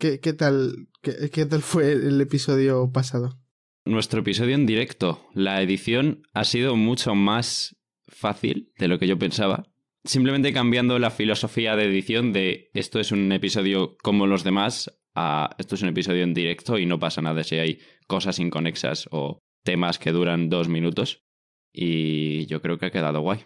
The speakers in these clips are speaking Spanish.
¿Qué, tal, qué, tal fue el episodio pasado? Nuestro episodio en directo. La edición ha sido mucho más fácil de lo que yo pensaba. Simplemente cambiando la filosofía de edición de esto es un episodio como los demás a esto es un episodio en directo y no pasa nada si hay cosas inconexas o temas que duran dos minutos. Y yo creo que ha quedado guay.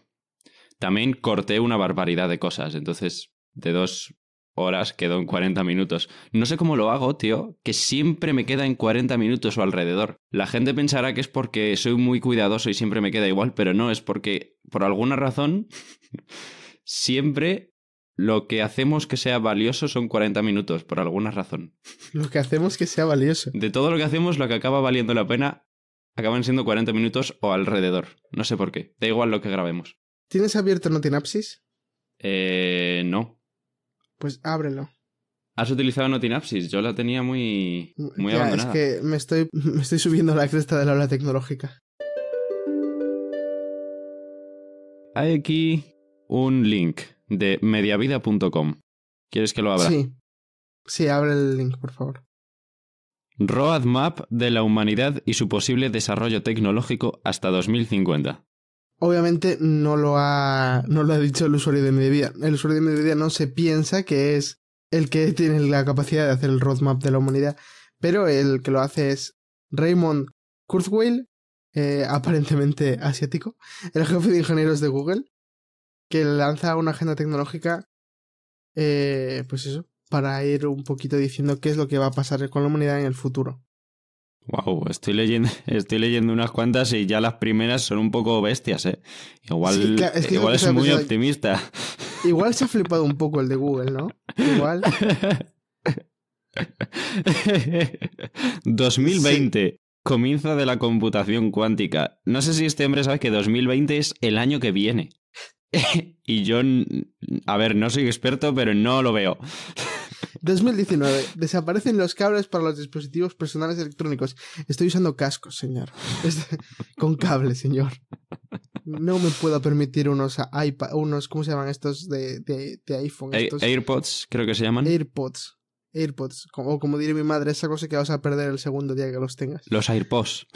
También corté una barbaridad de cosas, entonces de dos horas quedo en 40 minutos. No sé cómo lo hago, tío, que siempre me queda en 40 minutos o alrededor. La gente pensará que es porque soy muy cuidadoso y siempre me queda igual, pero no, es porque por alguna razón siempre lo que hacemos que sea valioso son 40 minutos, por alguna razón. Lo que hacemos que sea valioso. De todo lo que hacemos, lo que acaba valiendo la pena acaban siendo 40 minutos o alrededor. No sé por qué. Da igual lo que grabemos. ¿Tienes abierto Notinapsis? Eh. No. Pues ábrelo. ¿Has utilizado Notinapsis? Yo la tenía muy, muy Es que me estoy, me estoy subiendo la cresta de la ola tecnológica. Hay aquí un link de mediavida.com. ¿Quieres que lo abra? Sí. Sí, abre el link, por favor. Roadmap de la humanidad y su posible desarrollo tecnológico hasta 2050 obviamente no lo ha, no lo ha dicho el usuario de vida. El usuario de vida no se piensa que es el que tiene la capacidad de hacer el roadmap de la humanidad, pero el que lo hace es Raymond Kurzweil, eh, aparentemente asiático, el jefe de ingenieros de Google, que lanza una agenda tecnológica, eh, pues eso, para ir un poquito diciendo qué es lo que va a pasar con la humanidad en el futuro. Wow, estoy leyendo, estoy leyendo unas cuantas y ya las primeras son un poco bestias, ¿eh? Igual, es, igual muy optimista. Igual se ha flipado un poco el de Google, ¿no? Igual. 2020, comienza comienzo de la computación cuántica. No sé si este hombre sabe que 2020 es el año que viene. y yo, a ver, no soy experto, pero no lo veo. 2019. Desaparecen los cables para los dispositivos personales electrónicos. Estoy usando cascos, señor. con cable, señor. No me puedo permitir unos iPad, unos, ¿cómo se llaman estos de, de, iPhone? AirPods, creo que se llaman. AirPods. AirPods, o como diría mi madre, esa cosa que vas a perder el segundo día que los tengas. Los AirPods.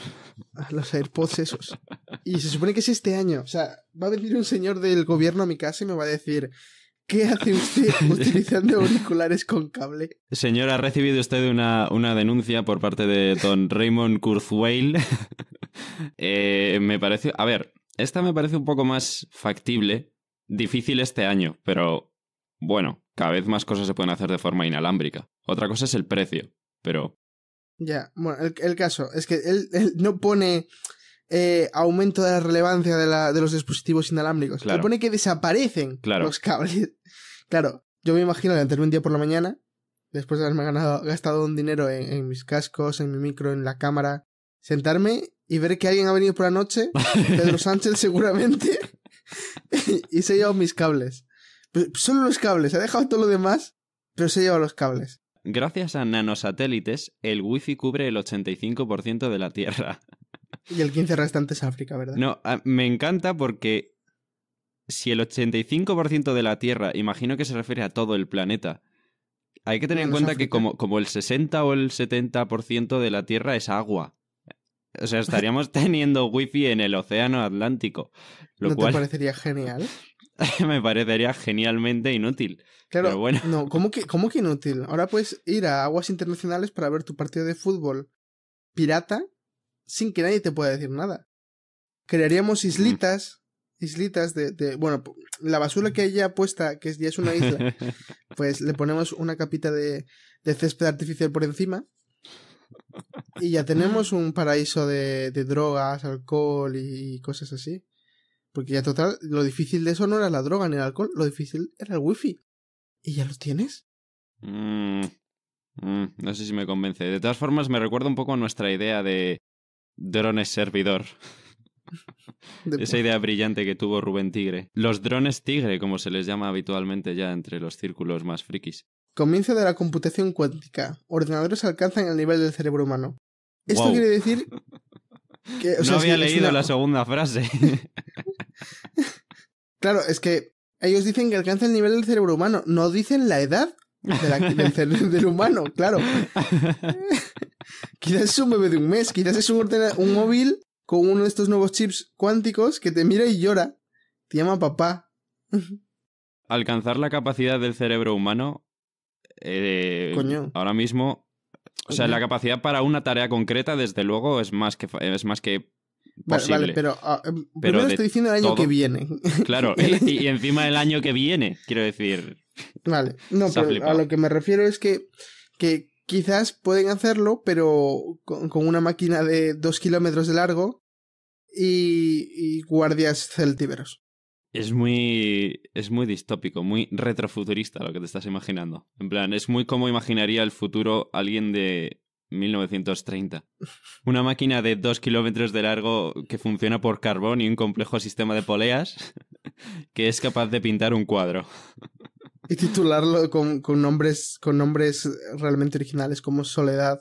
Ah, los AirPods esos. Y se supone que es este año. O sea, va a venir un señor del gobierno a mi casa y me va a decir, ¿Qué hace usted utilizando auriculares con cable? Señora, ha recibido usted una, una denuncia por parte de don Raymond Kurzweil. Eh, me parece. A ver, esta me parece un poco más factible. Difícil este año, pero bueno, cada vez más cosas se pueden hacer de forma inalámbrica. Otra cosa es el precio, pero. Ya, bueno, el, caso es que él no pone eh, aumento de la relevancia de, la, de los dispositivos inalámbricos. supone que desaparecen claro. los cables. Claro, yo me imagino de un día por la mañana, después de haberme ganado, gastado un dinero en, mis cascos, en mi micro, en la cámara, sentarme y ver que alguien ha venido por la noche, Pedro Sánchez seguramente, y se ha llevado mis cables. Pues solo los cables, ha dejado todo lo demás, pero se ha llevado los cables. Gracias a nanosatélites, el wifi cubre el 85% de la Tierra. Y el 15 restante es África, ¿verdad? No, me encanta porque si el 85% de la Tierra, imagino que se refiere a todo el planeta, hay que tener en cuenta que como, como el 60 o el 70% de la Tierra es agua. O sea, estaríamos teniendo wifi en el océano Atlántico. Lo ¿No cual... te parecería genial? me parecería genialmente inútil. Claro, No, ¿cómo que, ¿cómo que inútil? Ahora puedes ir a aguas internacionales para ver tu partido de fútbol pirata sin que nadie te pueda decir nada. Crearíamos islitas, islitas de, bueno, la basura que hay ya puesta, que ya es una isla, pues le ponemos una capita de, césped artificial por encima y ya tenemos un paraíso de, drogas, alcohol y, cosas así. Porque ya total, lo difícil de eso no era la droga ni el alcohol, lo difícil era el wifi. ¿Y ya lo tienes? Mm, mm, no sé si me convence. De todas formas, me recuerda un poco a nuestra idea de drones servidor. Esa idea brillante que tuvo Rubén Tigre. Los drones Tigre, como se les llama habitualmente ya entre los círculos más frikis. Comienzo de la computación cuántica. Ordenadores alcanzan el nivel del cerebro humano. Esto quiere decir que... no había leído la segunda frase. claro, es que ellos dicen que alcanza el nivel del cerebro humano. No dicen la edad del, humano, claro. quizás es un bebé de un mes, quizás es un, móvil con uno de estos nuevos chips cuánticos que te mira y llora. Te llama papá. Alcanzar la capacidad del cerebro humano. Eh, ahora mismo. O sea, la capacidad para una tarea concreta, desde luego, es más que, es más que Posible. Vale, pero, ah, em, pero estoy diciendo el año que viene. Claro, y, y, encima el año que viene, quiero decir. Vale, no, pero a lo que me refiero es que, que quizás pueden hacerlo, pero con, con una máquina de dos kilómetros de largo y, guardias celtíberos. Es muy, es muy distópico, muy retrofuturista lo que te estás imaginando. En plan, es muy como imaginaría el futuro alguien de 1930. Una máquina de dos kilómetros de largo que funciona por carbón y un complejo sistema de poleas que es capaz de pintar un cuadro y titularlo con, nombres, con nombres realmente originales como Soledad,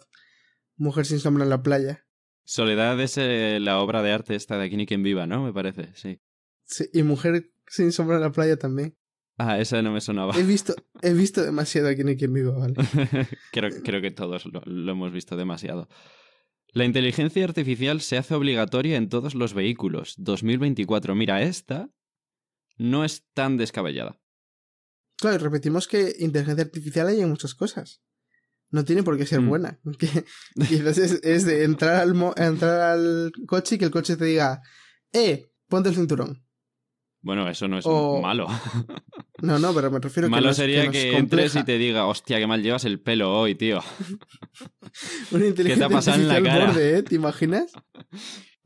Mujer sin sombra en la playa. Soledad es eh, la obra de arte esta de Aquí ni quien viva, ¿no? Me parece, sí. Sí, y Mujer sin sombra en la playa también. Ah, esa no me sonaba. He visto, he visto demasiado Aquí ni quien viva, ¿vale? creo, creo, que todos lo hemos visto demasiado. La inteligencia artificial se hace obligatoria en todos los vehículos. 2024. Mira, esta no es tan descabellada. Claro, repetimos que inteligencia artificial hay en muchas cosas. No tiene por qué ser mm. buena. Que, es, de entrar al, coche y que el coche te diga, eh, ponte el cinturón. Bueno, eso no es malo. No, no, pero me refiero a que. Malo sería que, entres y te diga, hostia, qué mal llevas el pelo hoy, tío. Una inteligencia ¿Qué te ha pasado en la cara? ¿eh? ¿Te imaginas?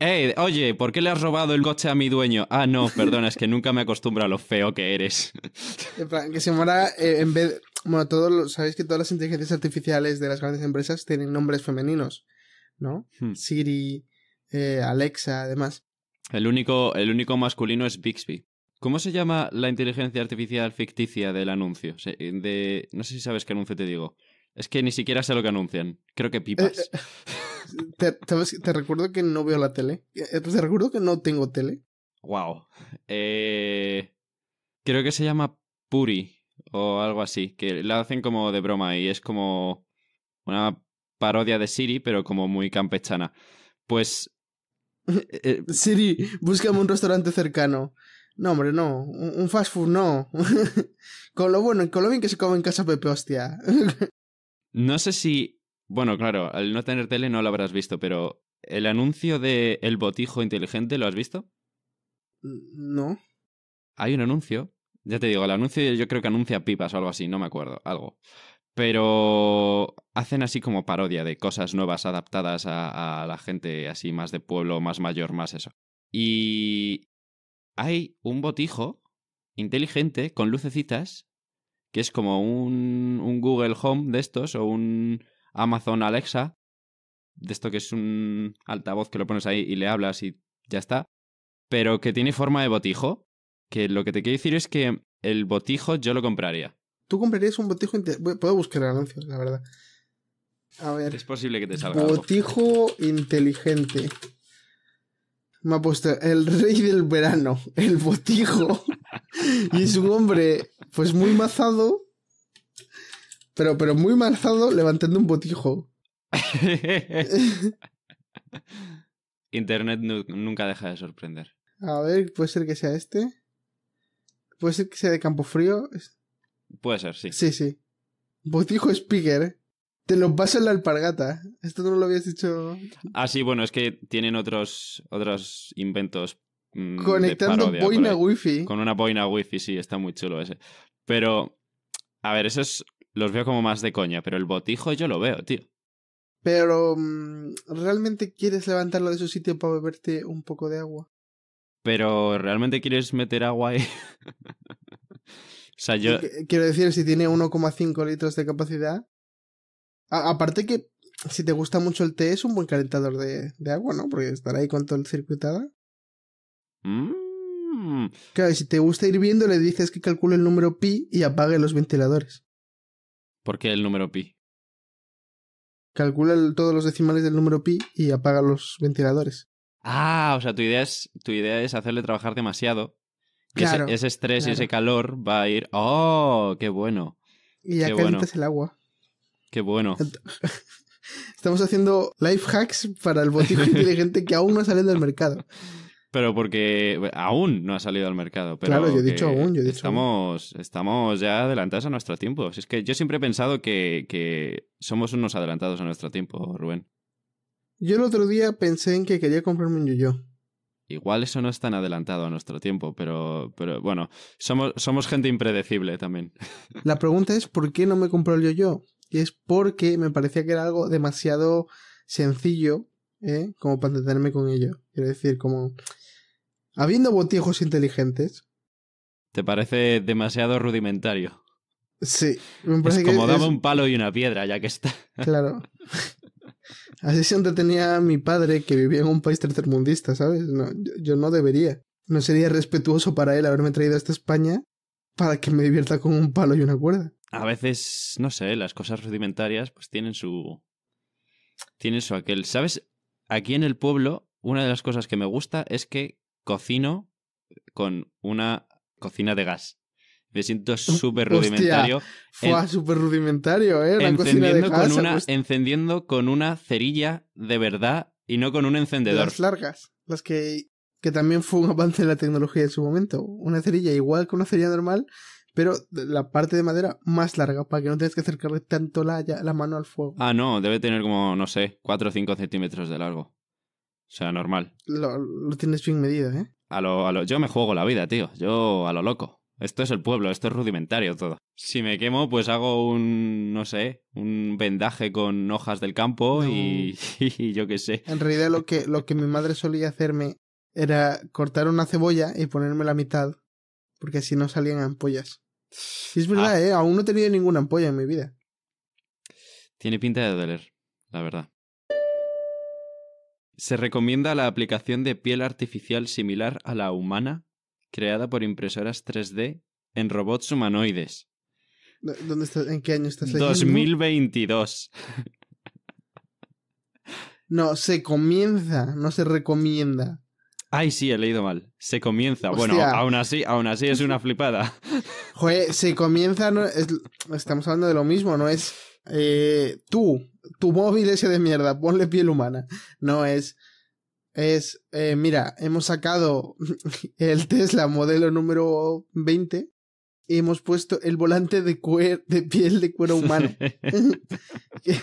¡Ey, eh, oye, ¿por qué le has robado el coche a mi dueño? Ah, no, perdona, es que nunca me acostumbro a lo feo que eres. En plan, que se mola eh, en vez. Bueno, todos sabéis que todas las inteligencias artificiales de las grandes empresas tienen nombres femeninos, ¿no? Hmm. Siri, eh, Alexa, además. El único, el único masculino es Bixby. ¿Cómo se llama la inteligencia artificial ficticia del anuncio? De... No sé si sabes qué anuncio te digo. Es que ni siquiera sé lo que anuncian. Creo que pipas te, recuerdo que no veo la tele. Eh, eh, pues, te recuerdo que no tengo tele. Wow. Eh, creo que se llama Puri o algo así, que la hacen como de broma y es como una parodia de Siri, pero como muy campechana. Pues... Siri, búscame un restaurante cercano. No, hombre, no. Un, fast food, no. con lo bueno y con lo bien que se come en casa Pepe, hostia. no sé si bueno, claro, al no tener tele no lo habrás visto, pero ¿el anuncio de El Botijo Inteligente lo has visto? Mm, no. Hay un anuncio. Ya te digo, el anuncio yo creo que anuncia pipas o algo así, no me acuerdo, algo. Pero hacen así como parodia de cosas nuevas adaptadas a, la gente así más de pueblo, más mayor, más eso. Y hay un botijo inteligente con lucecitas que es como un, un Google Home de estos o un, Amazon Alexa, de esto que es un altavoz que lo pones ahí y le hablas y ya está, pero que tiene forma de botijo, que lo que te quiero decir es que el botijo yo lo compraría. ¿Tú comprarías un botijo? Puedo buscar el anuncio, la verdad. A ver. Es posible que te salga. Botijo inteligente. Me ha puesto el rey del verano, el botijo. y es un hombre, pues muy mazado, pero, muy malzado levantando un botijo. Internet nunca deja de sorprender. A ver, puede ser que sea este. Puede ser que sea de Campo Frío. Puede ser, sí. Sí, sí. Botijo Speaker. Te lo paso en la alpargata. Esto no lo habías dicho. Ah, sí, bueno, es que tienen otros, otros inventos. Mm, Conectando boina wifi. Con una boina wifi, sí, está muy chulo ese. Pero, a ver, eso es los veo como más de coña, pero el botijo yo lo veo, tío. Pero, mm, ¿realmente quieres levantarlo de su sitio para beberte un poco de agua? Pero, ¿realmente quieres meter agua ahí? o sea, yo... Quiero decir, si tiene 1,5 litros de capacidad... aparte que, si te gusta mucho el té, es un buen calentador de, agua, ¿no? Porque estará ahí con todo el circuitado. Mm. Claro, y si te gusta ir viendo, le dices que calcule el número pi y apague los ventiladores. ¿Por qué el número pi? Calcula todos los decimales del número pi y apaga los ventiladores. Ah, o sea, tu idea es, tu idea es hacerle trabajar demasiado. Claro, ese, estrés y ese calor va a ir. ¡Oh! ¡Qué bueno! Y ya calentas el agua. ¡Qué bueno! Estamos haciendo life hacks para el botijo inteligente que aún no sale del mercado. Pero porque aún no ha salido al mercado. claro, yo he dicho aún, yo he estamos, Estamos ya adelantados a nuestro tiempo. es que yo siempre he pensado que, que, somos unos adelantados a nuestro tiempo, Rubén. Yo el otro día pensé en que quería comprarme un yo Igual eso no es tan adelantado a nuestro tiempo, pero, pero bueno, somos, somos gente impredecible también. La pregunta es ¿por qué no me compró el yo-yo? Y es porque me parecía que era algo demasiado sencillo, ¿eh? Como para entretenerme con ello. Quiero decir, como habiendo botijos inteligentes. ¿Te parece demasiado rudimentario? Sí, me parece es como daba un palo y una piedra, ya que está. Claro. Así se tenía mi padre que vivía en un país tercermundista, ¿sabes? No, yo, yo, no debería. No sería respetuoso para él haberme traído hasta España para que me divierta con un palo y una cuerda. A veces, no sé, las cosas rudimentarias pues tienen su... tienen su aquel. ¿Sabes? Aquí en el pueblo, una de las cosas que me gusta es que cocino con una cocina de gas. Me siento súper rudimentario. Fue súper rudimentario, ¿eh? encendiendo, con una, encendiendo con una cerilla de verdad y no con un encendedor. Las largas, las que, que también fue un avance en la tecnología en su momento. Una cerilla igual que una cerilla normal, pero la parte de madera más larga, para que no tengas que acercarle tanto la, la mano al fuego. Ah, no, debe tener como, no sé, 4 o 5 centímetros de largo. O sea, normal. Lo, tienes bien medido, ¿eh? A lo, a lo, yo me juego la vida, tío. Yo a lo loco. Esto es el pueblo, esto es rudimentario todo. Si me quemo, pues hago un, no sé, un vendaje con hojas del campo y, yo qué sé. En realidad lo que, lo que mi madre solía hacerme era cortar una cebolla y ponerme la mitad, porque así no salían ampollas. Y es verdad, ah. ¿eh? Aún no he tenido ninguna ampolla en mi vida. Tiene pinta de doler, la verdad. Se recomienda la aplicación de piel artificial similar a la humana, creada por impresoras 3D en robots humanoides. ¿Dónde ¿En qué año estás leyendo? 2022. No, se comienza, no se recomienda. Ay, sí, he leído mal. Se comienza. Bueno, aún así, aún así es una flipada. Joder, se comienza, estamos hablando de lo mismo, no es eh, tú tu móvil ese de mierda, ponle piel humana. No es. Es, eh, mira, hemos sacado el Tesla modelo número 20 y hemos puesto el volante de, de piel de cuero humano.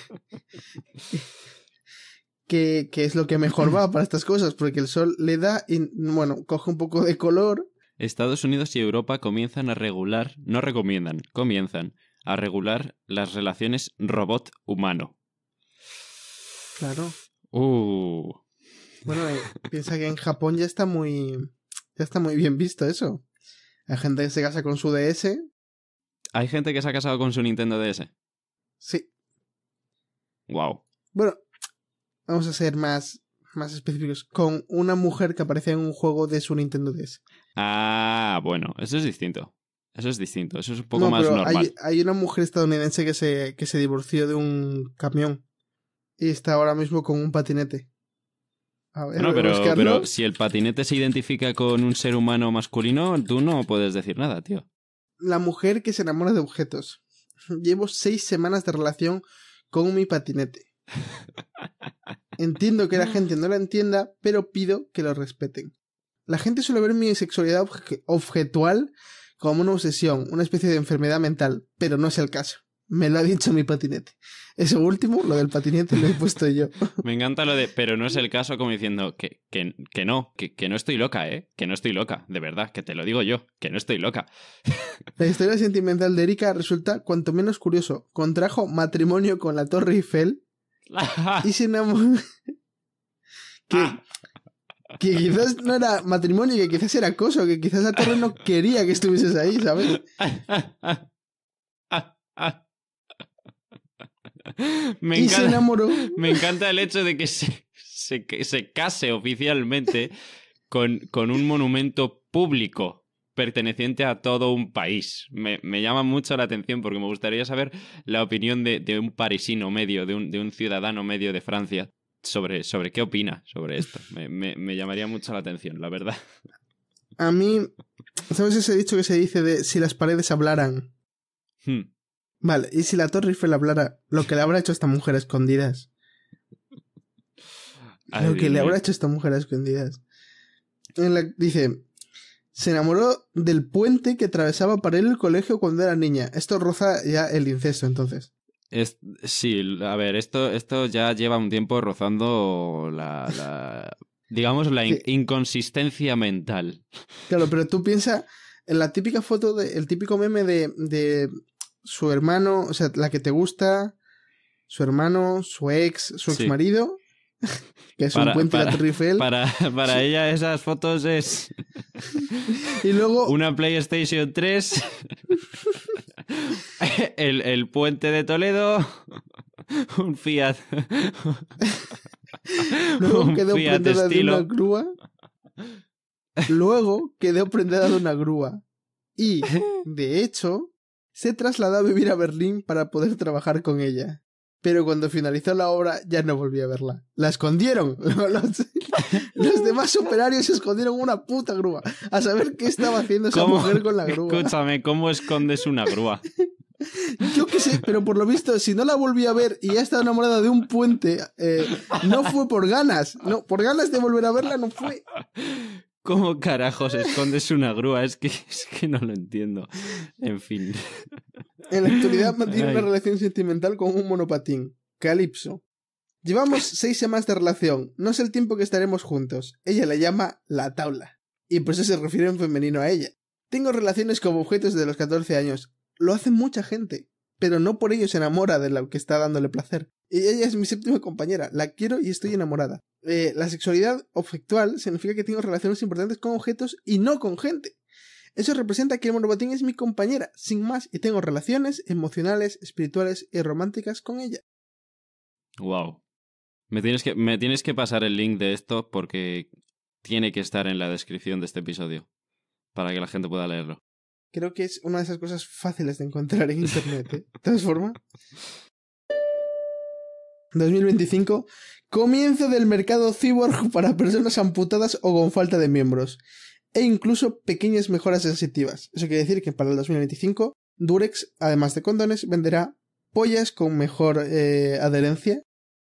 que, que, es lo que mejor va para estas cosas, porque el sol le da y, bueno, coge un poco de color. Estados Unidos y Europa comienzan a regular, no recomiendan, comienzan a regular las relaciones robot-humano. Claro. Uh. Bueno, eh, piensa que en Japón ya está muy. Ya está muy bien visto eso. Hay gente que se casa con su DS. Hay gente que se ha casado con su Nintendo DS. Sí. Wow. Bueno, vamos a ser más, más específicos. Con una mujer que aparece en un juego de su Nintendo DS. Ah, bueno, eso es distinto. Eso es distinto, eso es un poco más normal. Hay, hay, una mujer estadounidense que se, que se divorció de un camión y está ahora mismo con un patinete. A ver, no, pero, si el patinete se identifica con un ser humano masculino, tú no puedes decir nada, tío. La mujer que se enamora de objetos. Llevo seis semanas de relación con mi patinete. Entiendo que la ah. gente no la entienda, pero pido que lo respeten. La gente suele ver mi sexualidad objetual como una obsesión, una especie de enfermedad mental, pero no es el caso me lo ha dicho mi patinete. Ese último, lo del patinete, lo he puesto yo. Me encanta lo de, pero no es el caso, como diciendo que, que, que no, que, que, no estoy loca, ¿eh? Que no estoy loca, de verdad, que te lo digo yo, que no estoy loca. La historia sentimental de Erika resulta cuanto menos curioso. Contrajo matrimonio con la Torre Eiffel y se enamoró. que, ah. que quizás no era matrimonio, que quizás era acoso, que quizás la Torre no quería que estuvieses ahí, ¿sabes? me encanta, Me encanta el hecho de que se, se, case oficialmente con, con, un monumento público perteneciente a todo un país. Me, me, llama mucho la atención porque me gustaría saber la opinión de, de un parisino medio, de un, de un, ciudadano medio de Francia, sobre, sobre qué opina sobre esto. Me, me, llamaría mucho la atención, la verdad. A mí, ¿sabes ese dicho que se dice de si las paredes hablaran? Hmm. Vale, ¿y si la Torre Eiffel hablara lo que le habrá hecho a esta mujer a escondidas? Lo que le habrá hecho a esta mujer a escondidas. dice, se enamoró del puente que atravesaba para ir al colegio cuando era niña. Esto roza ya el incesto, entonces. Es, sí, a ver, esto, esto ya lleva un tiempo rozando la, digamos, la inconsistencia mental. Claro, pero tú piensas en la típica foto, de, el típico meme de su hermano, o sea, la que te gusta, su hermano, su ex, su ex marido, que es un puente de la Para, para ella esas fotos es... y luego... Una PlayStation 3, el, puente de Toledo, un Fiat... Luego quedó prendida de una grúa. Luego quedó prendada de una grúa. Y, de hecho, se trasladó a vivir a Berlín para poder trabajar con ella. Pero cuando finalizó la obra ya no volví a verla. La escondieron. Los, demás operarios escondieron una puta grúa. A saber qué estaba haciendo esa mujer con la grúa. Escúchame, ¿cómo escondes una grúa? Yo qué sé, pero por lo visto, si no la volví a ver y ya estaba enamorada de un puente, eh, no fue por ganas. No, por ganas de volver a verla no fue. ¿Cómo carajos escondes una grúa? Es que, es que no lo entiendo. En fin. En la actualidad mantiene una relación sentimental con un monopatín, Calipso. Llevamos seis semanas de relación. No es el tiempo que estaremos juntos. Ella la llama la tabla. Y por eso se refiere en femenino a ella. Tengo relaciones con objetos desde los 14 años. Lo hace mucha gente pero no por ello se enamora de lo que está dándole placer. Ella es mi séptima compañera, la quiero y estoy enamorada. Eh, la sexualidad objetual significa que tengo relaciones importantes con objetos y no con gente. Eso representa que el monobotín es mi compañera, sin más, y tengo relaciones emocionales, espirituales y románticas con ella. Wow. Me tienes que, me tienes que pasar el link de esto porque tiene que estar en la descripción de este episodio para que la gente pueda leerlo creo que es una de esas cosas fáciles de encontrar en Internet. ¿eh? De todas formas. 2025. Comienzo del mercado cyborg para personas amputadas o con falta de miembros. E incluso pequeñas mejoras sensitivas. Eso quiere decir que para el 2025, Durex, además de condones, venderá pollas con mejor eh, adherencia.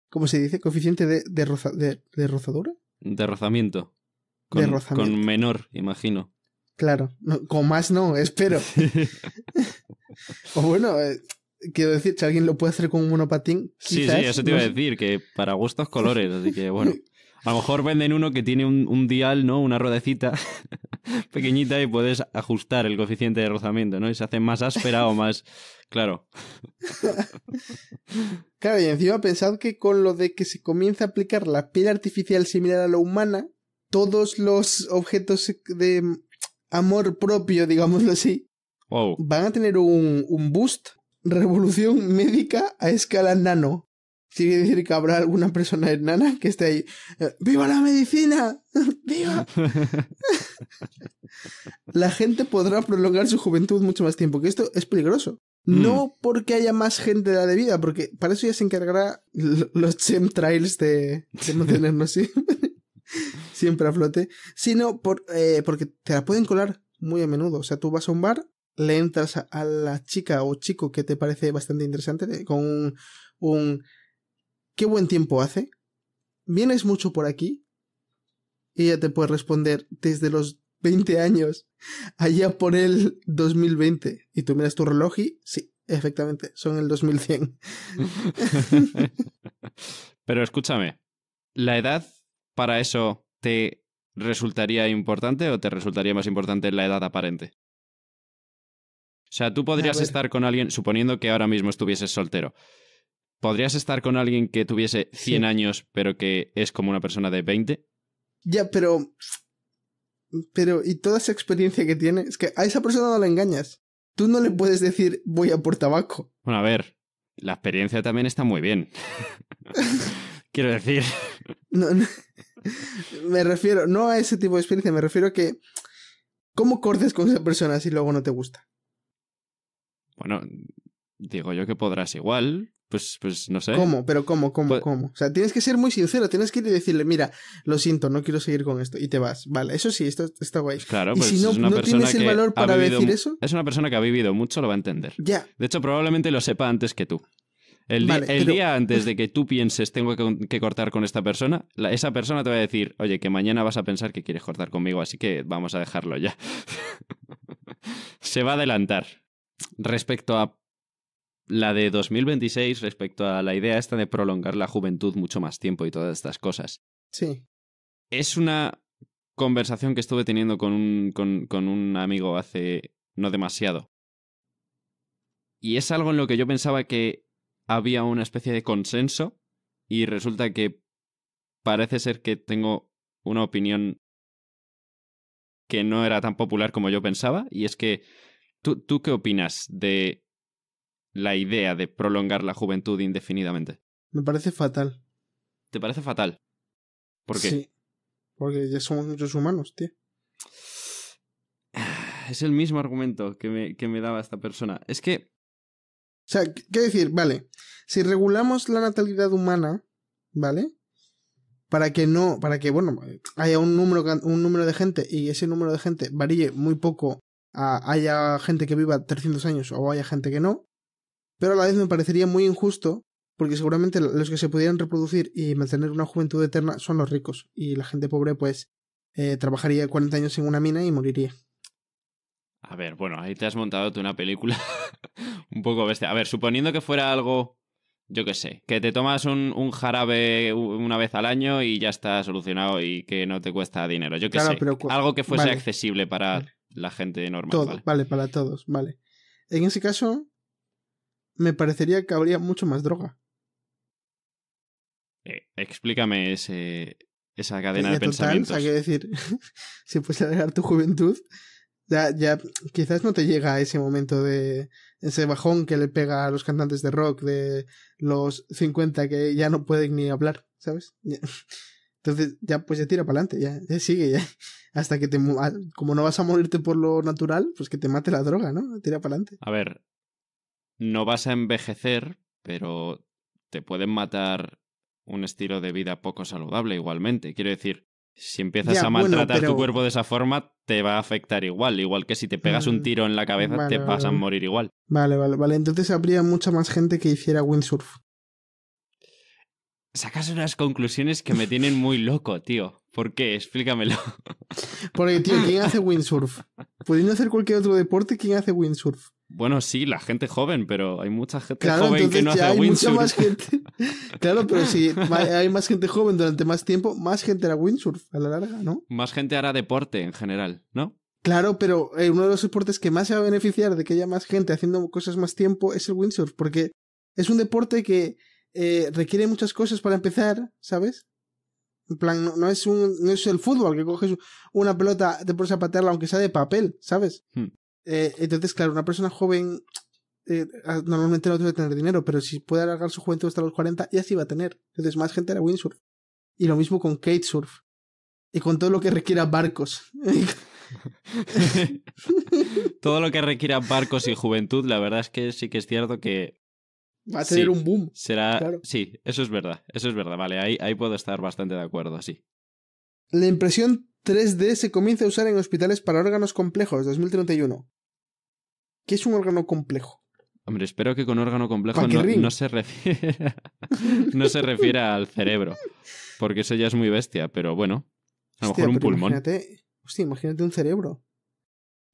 ¿Cómo se dice? Coeficiente de, rozadura. De rozamiento. de rozamiento. Con menor, imagino. Claro, con más no, espero. o bueno, eh, quiero decir, si alguien lo puede hacer con un monopatín. Sí, sí, eso te iba a decir, que para gustos colores, así que bueno. A lo mejor venden uno que tiene un, dial, ¿no? Una ruedecita pequeñita y puedes ajustar el coeficiente de rozamiento, ¿no? Y se hace más áspera o más. Claro. claro, y encima pensad que con lo de que se comienza a aplicar la piel artificial similar a la humana, todos los objetos de amor propio, digámoslo así, van a tener un, un boost, revolución médica a escala nano. Quiere decir que habrá alguna persona enana que esté ahí. Eh, ¡Viva la medicina! ¡Viva! la gente podrá prolongar su juventud mucho más tiempo, que esto es peligroso. Mm. No porque haya más gente de la de vida, porque para eso ya se encargará los chemtrails de, de mantenernos así. siempre a flote, sino por, eh, porque te la pueden colar muy a menudo. O sea, tú vas a un bar, le entras a, la chica o chico que te parece bastante interesante con un, qué buen tiempo hace, vienes mucho por aquí y ella te puede responder desde los 20 años allá por el 2020 y tú miras tu reloj y sí, efectivamente, son el 2100. Pero escúchame, la edad para eso te resultaría importante o te resultaría más importante la edad aparente? O sea, tú podrías estar con alguien, suponiendo que ahora mismo estuvieses soltero, ¿podrías estar con alguien que tuviese 100 años pero que es como una persona de 20? Ya, pero... Pero, ¿y toda esa experiencia que tiene? Es que a esa persona no la engañas. Tú no le puedes decir voy a por tabaco. Bueno, a ver, la experiencia también está muy bien. Quiero decir. no me refiero, no a ese tipo de experiencia, me refiero a que. ¿Cómo cortes con esa persona si luego no te gusta? Bueno, digo yo que podrás igual, pues, pues no sé. ¿Cómo? Pero ¿cómo? ¿Cómo? Pues ¿Cómo? O sea, tienes que ser muy sincero, tienes que ir y decirle, mira, lo siento, no quiero seguir con esto, y te vas. Vale, eso sí, esto está guay. Pues claro, y si pues no, tienes el valor para decir eso. Es una persona que ha vivido mucho, lo va a entender. Ya. De hecho, probablemente lo sepa antes que tú. El, día antes de que tú pienses tengo que, cortar con esta persona, esa persona te va a decir, oye, que mañana vas a pensar que quieres cortar conmigo, así que vamos a dejarlo ya. Se va a adelantar. Respecto a la de 2026, respecto a la idea esta de prolongar la juventud mucho más tiempo y todas estas cosas. Sí. Es una conversación que estuve teniendo con un amigo hace no demasiado. Y es algo en lo que yo pensaba que había una especie de consenso y resulta que parece ser que tengo una opinión que no era tan popular como yo pensaba y es que tú, tú qué opinas de la idea de prolongar la juventud indefinidamente? Me parece fatal. ¿Te parece fatal? ¿Por qué? Sí. Porque ya somos muchos humanos, tío. Ah, es el mismo argumento que me, que me daba esta persona. Es que o sea, ¿qué decir? Vale, si regulamos la natalidad humana, ¿vale? Para que no, para que, bueno, haya un número, un número de gente y ese número de gente varíe muy poco a haya gente que viva 300 años o haya gente que no, pero a la vez me parecería muy injusto porque seguramente los que se pudieran reproducir y mantener una juventud eterna son los ricos y la gente pobre pues eh, trabajaría 40 años en una mina y moriría. A ver, bueno, ahí te has montado tú una película un poco bestia. A ver, suponiendo que fuera algo, yo qué sé, que te tomas un, jarabe una vez al año y ya está solucionado y que no te cuesta dinero, yo qué sé. algo que fuese accesible para la gente normal. vale. para todos, vale. En ese caso, me parecería que habría mucho más droga. Eh, explícame ese, esa cadena de pensamiento. pensamientos. que decir, si puedes agregar tu juventud, ya, ya, quizás no te llega a ese momento de ese bajón que le pega a los cantantes de rock de los 50 que ya no pueden ni hablar, ¿sabes? Entonces, ya, pues ya tira para adelante, ya, ya sigue, ya. Hasta que te, ah, como no vas a morirte por lo natural, pues que te mate la droga, ¿no? Tira para adelante. A ver, no vas a envejecer, pero te pueden matar un estilo de vida poco saludable igualmente. Quiero decir, si empiezas a maltratar tu cuerpo de esa forma, te va a afectar igual. Igual que si te pegas un mm, tiro en la cabeza, te vas a morir igual. Vale, vale, vale. Entonces habría mucha más gente que hiciera windsurf. Sacas unas conclusiones que me tienen muy loco, tío. ¿Por qué? Explícamelo. Porque, tío, ¿quién hace windsurf? pudiendo hacer cualquier otro deporte, ¿quién hace windsurf? Bueno, sí, la gente joven, pero hay mucha gente joven que no hace hay windsurf. Mucha más gente. claro, pero si hay más gente joven durante más tiempo, más gente hará windsurf a la larga, ¿no? Más gente hará deporte en general, ¿no? Claro, pero eh, uno de los deportes que más se va a beneficiar de que haya más gente haciendo cosas más tiempo es el windsurf, porque es un deporte que eh, requiere muchas cosas para empezar, ¿sabes? En plan, no, es un, no es el fútbol que coges una pelota, te pones a patearla aunque sea de papel, ¿sabes? Hmm. Eh, entonces, claro, una persona joven eh, ah, normalmente no debe tener dinero, pero si puede alargar su juventud hasta los 40, ya sí va a tener. Entonces, más gente era windsurf. Y lo mismo con kitesurf. Y con todo lo que requiera barcos. todo lo que requiera barcos y juventud, la verdad es que sí que es cierto que va a tener un boom. Será, sí, eso es verdad, eso es verdad, vale, ahí, ahí puedo estar bastante de acuerdo, sí. La impresión 3D se comienza a usar en hospitales para órganos complejos, 2031. ¿Qué es un órgano complejo? Hombre, espero que con órgano complejo no, se refiera, no se refiera al cerebro, porque eso ya es muy bestia, pero bueno, a lo mejor un pulmón. hostia, imagínate un cerebro.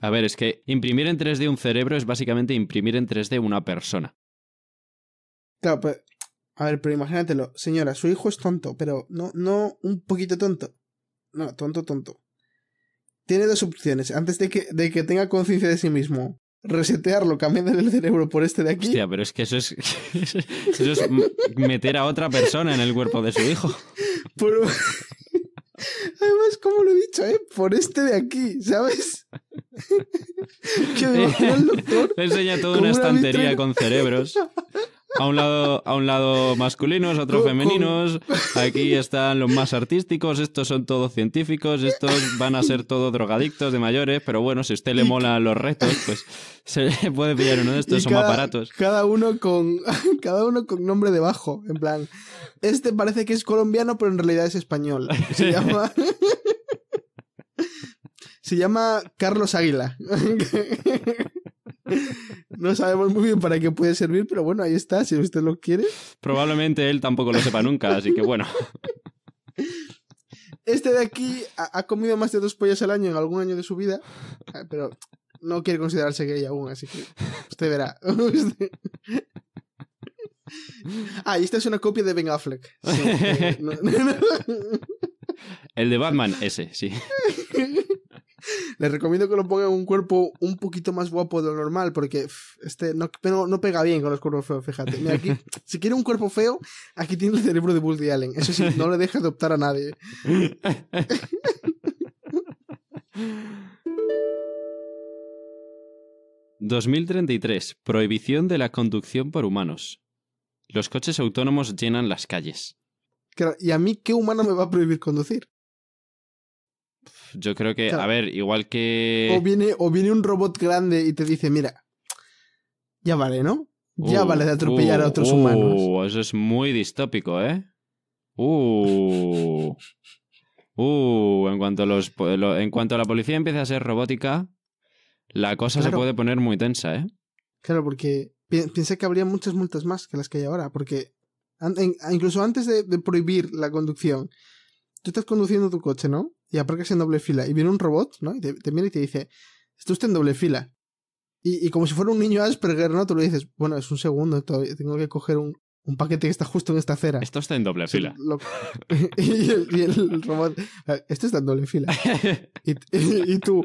A ver, es que imprimir en 3D un cerebro es básicamente imprimir en 3D una persona. Claro, pues. A ver, pero imagínatelo. Señora, su hijo es tonto, pero no, no un poquito tonto. No, tonto, tonto. Tiene dos opciones. Antes de que, de que tenga conciencia de sí mismo, resetearlo, cambiarle el cerebro por este de aquí. Hostia, pero es que eso es, eso es meter a otra persona en el cuerpo de su hijo. Además, como lo he dicho, ¿eh? Por este de aquí, ¿sabes? que me el doctor. Le enseña toda una, estantería con cerebros. A un lado, a un lado masculinos, otro femeninos. Aquí están los más artísticos, estos son todos científicos, estos van a ser todos drogadictos de mayores, pero bueno, si a usted le mola los retos, pues se le puede pillar uno de estos, son aparatos. Cada uno con cada uno con nombre debajo, en plan. Este parece que es colombiano, pero en realidad es español. Se llama. se llama Carlos Águila. No sabemos muy bien para qué puede servir, pero bueno, ahí está, si usted lo quiere. Probablemente él tampoco lo sepa nunca, así que bueno. Este de aquí ha, comido más de dos pollas al año en algún año de su vida, ah, pero no quiere considerarse gay aún, así que usted verá. Ah, y esta es una copia de Ben Affleck. Eh, El de Batman, ese, sí. Les recomiendo que lo pongan en un cuerpo un poquito más guapo de lo normal, porque este no, no, pega bien con los cuerpos feos, fíjate. aquí, si quiere un cuerpo feo, aquí tiene el cerebro de Woody Allen. Eso sí, no le deja adoptar a nadie. ...2033... ...prohibición de la conducción por humanos... ...los coches autónomos llenan las calles... ...y a mí qué humano me va a prohibir conducir? Yo creo que, a ver, igual que. O viene, o viene un robot grande y te dice, mira, ya vale, ¿no? Ya uh, vale de atropellar a otros uh, humanos. Uh, eso es muy distópico, ¿eh? Uh. Uh, en cuanto, en cuanto la policía empiece a ser robótica, la cosa se puede poner muy tensa, ¿eh? Claro, porque pensé que habría muchas multas más que las que hay ahora, porque incluso antes de, de, prohibir la conducción, tú estás conduciendo tu coche, ¿no? y aparcas en doble fila y viene un robot, ¿no? Y te, mira y te dice, está usted en doble fila. Y, y, como si fuera un niño Asperger, ¿no? Tú le dices, bueno, es un segundo, todavía tengo que coger un, un paquete que está justo en esta acera. Esto está en doble fila. y, el, robot, ah, esto está en doble fila. y, y tú,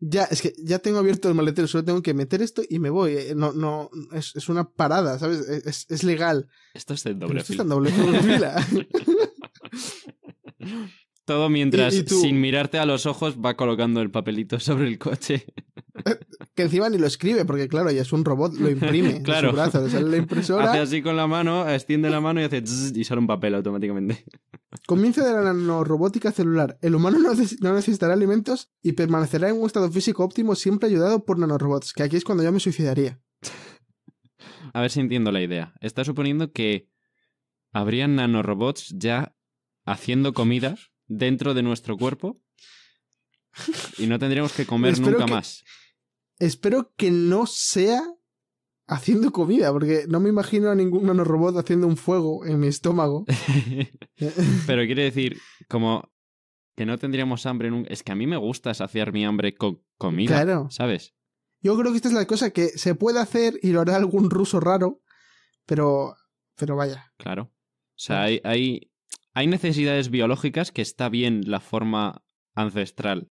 ya, es que ya tengo abierto el maletero, solo tengo que meter esto y me voy. Eh, no, no, es, es una parada, ¿sabes? E, es, es legal. Esto está en doble Esto fila. está en doble fila. Todo mientras, sin mirarte a los ojos, va colocando el papelito sobre el coche. Eh, que encima ni lo escribe, porque claro, ya es un robot, lo imprime claro. en su la impresora. Hace así con la mano, extiende la mano y hace y sale un papel automáticamente. Comienza de la nanorobótica celular. El humano no, necesitará alimentos y permanecerá en un estado físico óptimo siempre ayudado por nanorobots, que aquí es cuando yo me suicidaría. A ver si entiendo la idea. Está suponiendo que habrían nanorobots ya haciendo comidas dentro de nuestro cuerpo y no tendríamos que comer nunca más. Espero que no sea haciendo comida, porque no me imagino a ningún nanorobot haciendo un fuego en mi estómago. Pero quiere decir, como que no tendríamos hambre nunca. Es que a mí me gusta saciar mi hambre con comida, claro. ¿sabes? Yo creo que esta es la cosa que se puede hacer y lo hará algún ruso raro, pero, pero vaya. Claro. O sea, hay hay necesidades biológicas que está bien la forma ancestral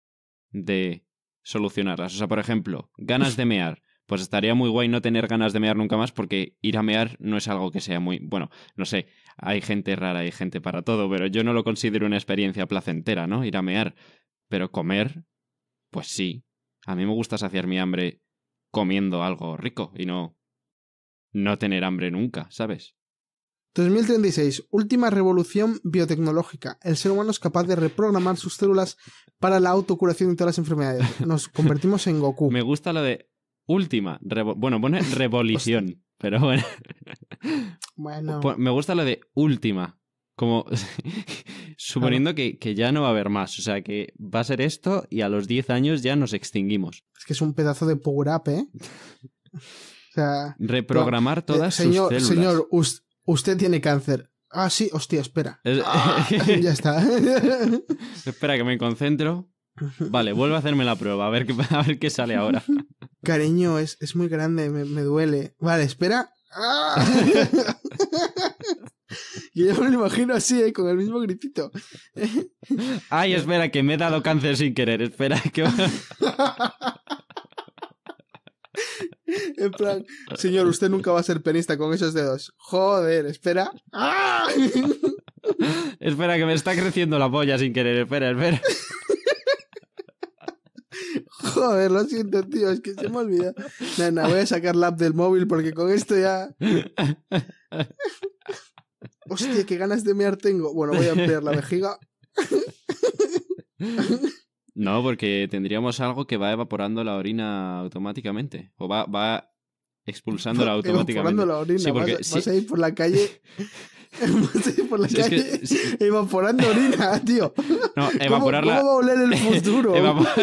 de solucionarlas. O sea, por ejemplo, ganas de mear. Pues estaría muy guay no tener ganas de mear nunca más porque ir a mear no es algo que sea muy... Bueno, no sé, hay gente rara, hay gente para todo, pero yo no lo considero una experiencia placentera, ¿no? Ir a mear. Pero comer, pues sí. A mí me gusta saciar mi hambre comiendo algo rico y no... no tener hambre nunca, ¿sabes? 2036. Última revolución biotecnológica. El ser humano es capaz de reprogramar sus células para la autocuración de todas las enfermedades. Nos convertimos en Goku. Me gusta lo de última. bueno, pone revolución, pero bueno. bueno. Me gusta lo de última. Como suponiendo que, ya no va a haber más. O sea, que va a ser esto y a los 10 años ya nos extinguimos. Es que es un pedazo de power up, ¿eh? O sea, Reprogramar todas eh, sus células. Señor, usted Usted tiene cáncer. Ah, sí, hostia, espera. Ah, ya está. espera que me concentro. Vale, vuelvo a hacerme la prueba, a ver qué, ver qué sale ahora. Cariño, es, es muy grande, me, duele. Vale, espera. Ah. Yo me lo imagino así, eh, con el mismo gritito. Ay, espera, que me he dado cáncer sin querer. Espera, que. En plan, señor, usted nunca va a ser penista con esos dedos. Joder, espera. ¡Ah! Espera, que me está creciendo la polla sin querer. Espera, espera. Joder, lo siento, tío, es que se me olvidado. Nada, voy a sacar la app del móvil porque con esto ya. Hostia, qué ganas de mear tengo. Bueno, voy a ampliar la vejiga. No, porque tendríamos algo que va evaporando la orina automáticamente. O va, va expulsándola automáticamente. Evaporando la orina. Sí, porque, a ir por la calle. ir por la calle evaporando orina, tío. No, evaporarla. ¿Cómo, va a oler el futuro?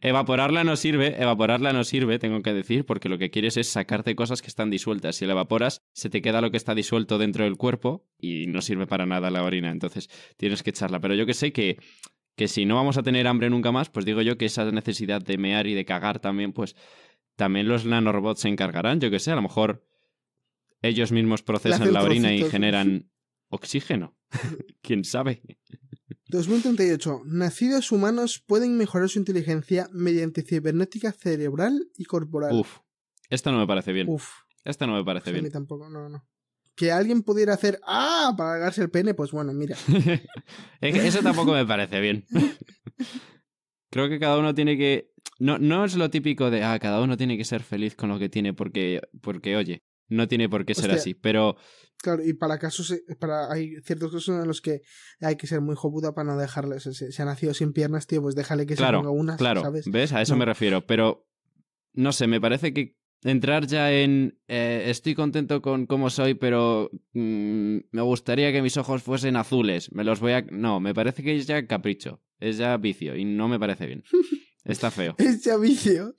Evaporarla no sirve, evaporarla no sirve, tengo que decir, porque lo que quieres es sacarte cosas que están disueltas. Si la evaporas, se te queda lo que está disuelto dentro del cuerpo y no sirve para nada la orina. Entonces tienes que echarla. Pero yo que sé que, que si no vamos a tener hambre nunca más, pues digo yo que esa necesidad de mear y de cagar también, pues también los nanorobots se encargarán. Yo que sé, a lo mejor ellos mismos procesan la orina y generan oxígeno. ¿Quién sabe? 2038. Nacidos humanos pueden mejorar su inteligencia mediante cibernética cerebral y corporal. Uf. Esta no me parece bien. Uf. Esta no me parece pues bien. A tampoco, no, no. Que alguien pudiera hacer ¡Ah! para agarrarse el pene, pues bueno, mira. eso tampoco me parece bien. Creo que cada uno tiene que. No, no es lo típico de ah, cada uno tiene que ser feliz con lo que tiene, porque, porque oye, no tiene por qué ser así, pero... Claro, y para casos, eh, para, hay ciertos casos en los que hay que ser muy jovuda para no dejarles... se, ha nacido sin piernas, tío, pues déjale que se ponga unas, claro. ¿sabes? ¿Ves? A eso me refiero. Pero, no sé, me parece que entrar ya en eh, estoy contento con cómo soy, pero mm, me gustaría que mis ojos fuesen azules. Me los voy a. No, me parece que es ya capricho. Es ya vicio y no me parece bien. Está feo. es ya vicio.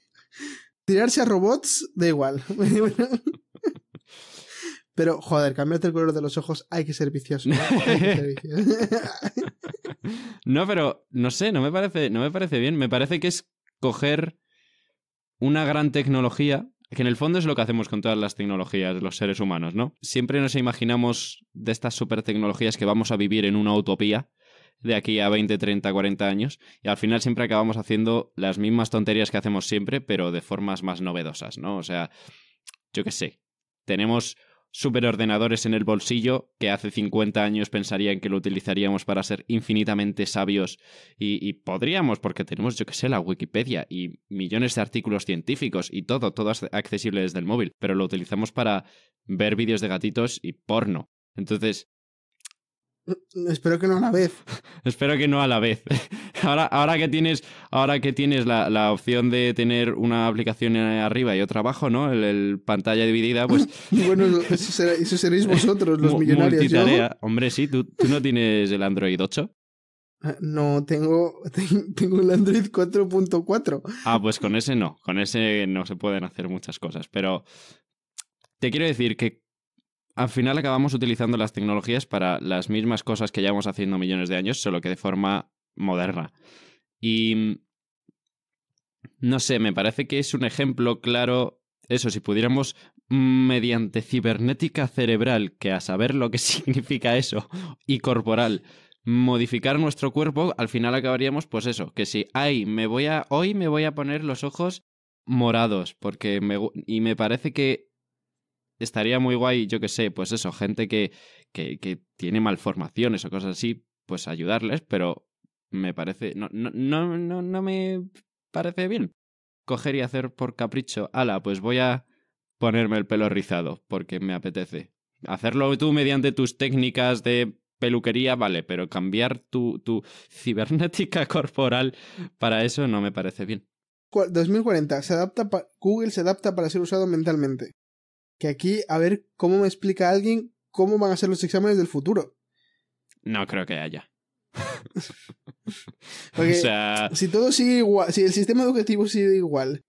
Tirarse a robots, da igual. Pero, joder, cambiarte el color de los ojos, hay que ser vicioso. ¿no? pero no sé, no me parece, no me parece bien. Me parece que es coger una gran tecnología, que en el fondo es lo que hacemos con todas las tecnologías, los seres humanos, ¿no? Siempre nos imaginamos de estas super tecnologías que vamos a vivir en una utopía de aquí a 20, 30, 40 años y al final siempre acabamos haciendo las mismas tonterías que hacemos siempre, pero de formas más novedosas, ¿no? O sea, yo qué sé, tenemos superordenadores en el bolsillo que hace 50 años pensarían que lo utilizaríamos para ser infinitamente sabios y, podríamos porque tenemos yo qué sé la Wikipedia y millones de artículos científicos y todo, todo accesible desde el móvil, pero lo utilizamos para ver vídeos de gatitos y porno. Entonces, Espero que no a la vez. Espero que no a la vez. Ahora, ahora que tienes, ahora que tienes la, la opción de tener una aplicación arriba y otra abajo, ¿no? El, pantalla dividida, pues. bueno, eso, seréis vosotros, los millonarios. Hombre, sí, ¿tú, ¿tú, no tienes el Android 8. Ah, no, tengo, tengo el Android 4.4. Ah, pues con ese no. Con ese no se pueden hacer muchas cosas. Pero te quiero decir que al final acabamos utilizando las tecnologías para las mismas cosas que llevamos haciendo millones de años, solo que de forma moderna. Y... No sé, me parece que es un ejemplo claro. Eso, si pudiéramos mediante cibernética cerebral, que a saber lo que significa eso, y corporal, modificar nuestro cuerpo, al final acabaríamos, pues eso, que si, ay, me voy a, hoy me voy a poner los ojos morados, porque y me parece que estaría muy guay, yo que sé, pues eso, gente que, que, tiene malformaciones o cosas así, pues ayudarles, pero me parece. No, no, no, no, me parece bien. Coger y hacer por capricho, ala, pues voy a ponerme el pelo rizado, porque me apetece. Hacerlo tú mediante tus técnicas de peluquería, vale, pero cambiar tu, tu cibernética corporal para eso no me parece bien. 2040. Se adapta Google se adapta para ser usado mentalmente. Que aquí, a ver cómo me explica alguien cómo van a ser los exámenes del futuro. No creo que haya. si todo sigue igual, si el sistema educativo sigue igual,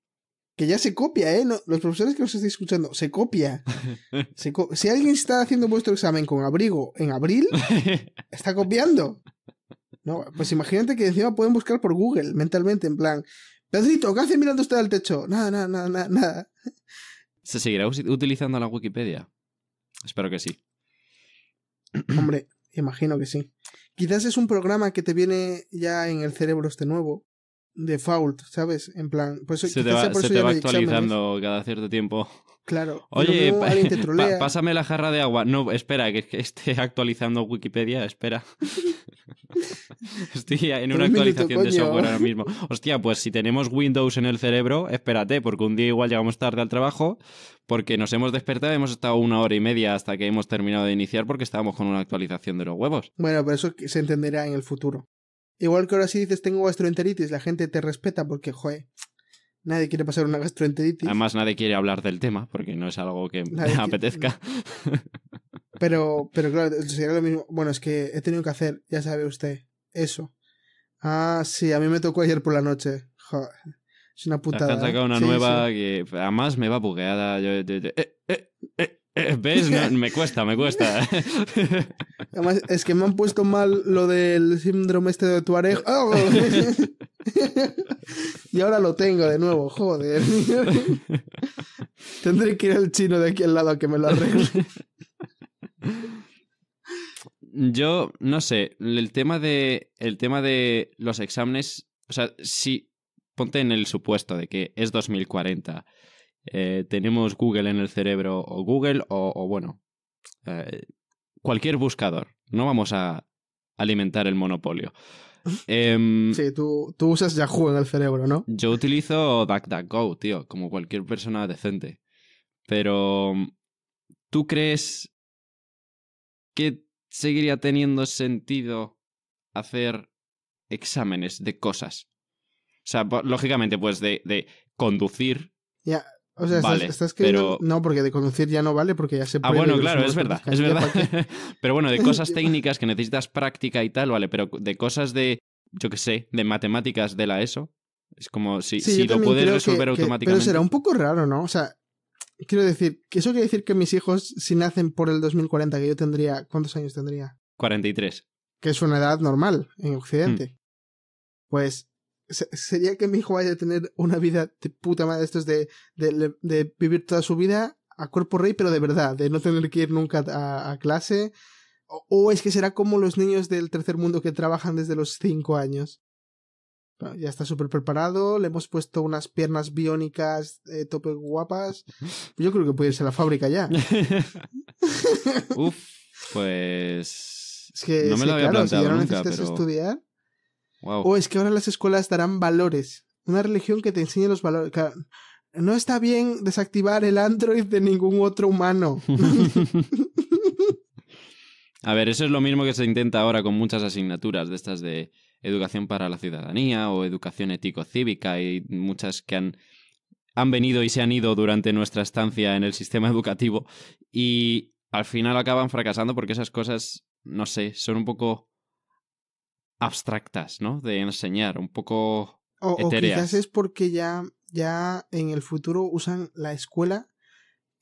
que ya se copia, ¿eh? los profesores que nos estáis escuchando, se copia. si alguien está haciendo vuestro examen con abrigo en abril, está copiando. No, pues imagínate que encima pueden buscar por Google mentalmente, en plan, Pedrito, ¿qué hace mirando usted al techo? Nada, nada, nada, nada. ¿Se seguirá utilizando la Wikipedia? Espero que sí. Hombre, imagino que sí. Quizás es un programa que te viene ya en el cerebro este nuevo default, ¿sabes? En plan, pues se te va, actualizando cada cierto tiempo. Claro. Oye, pásame la jarra de agua. No, espera, que, esté actualizando Wikipedia, espera. Estoy en una actualización de software ahora mismo. Hostia, pues si tenemos Windows en el cerebro, espérate, porque un día igual llegamos tarde al trabajo, porque nos hemos despertado, y hemos estado una hora y media hasta que hemos terminado de iniciar porque estábamos con una actualización de los huevos. Bueno, pero eso se entenderá en el futuro. Igual que ahora sí dices tengo gastroenteritis, la gente te respeta porque, joder, nadie quiere pasar una gastroenteritis. Además, nadie quiere hablar del tema porque no es algo que apetezca. Pero, pero claro, sería lo mismo. Bueno, es que he tenido que hacer, ya sabe usted, eso. Ah, sí, a mí me tocó ayer por la noche. es una putada. Te han ¿eh? sacado una nueva que además me va bugueada. Yo, yo, eh, eh, eh, ¿Ves? me cuesta, me cuesta. es que me han puesto mal lo del síndrome este de Tuareg. ¡Oh! y ahora lo tengo de nuevo, joder. Tendré que ir al chino de aquí al lado a que me lo arregle. Yo, no sé, el tema de, el tema de los exámenes, o sea, si ponte en el supuesto de que es 2040 eh, tenemos Google en el cerebro o Google o, bueno, eh, cualquier buscador. No vamos a alimentar el monopolio. Em, sí, tú, tú, usas Yahoo en el cerebro, ¿no? Yo utilizo DuckDuckGo, tío, como cualquier persona decente. Pero, ¿tú crees que seguiría teniendo sentido hacer exámenes de cosas? O sea, lógicamente, pues de, de conducir. O sea, estás, que No, porque de conducir ya no vale porque ya se ah, puede... Ah, bueno, claro, es verdad, es verdad. pero bueno, de cosas técnicas que necesitas práctica y tal, vale, pero de cosas de, yo qué sé, de matemáticas de la ESO, es como si, lo puedes resolver automáticamente. pero será un poco raro, ¿no? O sea, quiero decir, que eso quiere decir que mis hijos, si nacen por el 2040, que yo tendría, ¿cuántos años tendría? 43. Que es una edad normal en Occidente. Hmm. Pues sería que mi hijo vaya a tener una vida de puta madre, esto es de, de, de vivir toda su vida a cuerpo rey, pero de verdad, de no tener que ir nunca a, clase. O, es que será como los niños del tercer mundo que trabajan desde los cinco años. Ah, ya está súper preparado, le hemos puesto unas piernas biónicas eh, tope guapas. Yo creo que puede irse a la fábrica ya. Uf, pues... Es que, no me lo había planteado necesitas estudiar... O es que ahora las escuelas darán valores. Una religión que te enseñe los valores. No está bien desactivar el Android de ningún otro humano. A ver, eso es lo mismo que se intenta ahora con muchas asignaturas de estas de educación para la ciudadanía o educación ético-cívica y muchas que han, han venido y se han ido durante nuestra estancia en el sistema educativo y al final acaban fracasando porque esas cosas, no sé, son un poco abstractas, ¿no? De enseñar, un poco o, etéreas. quizás es porque ya, ya en el futuro usan la escuela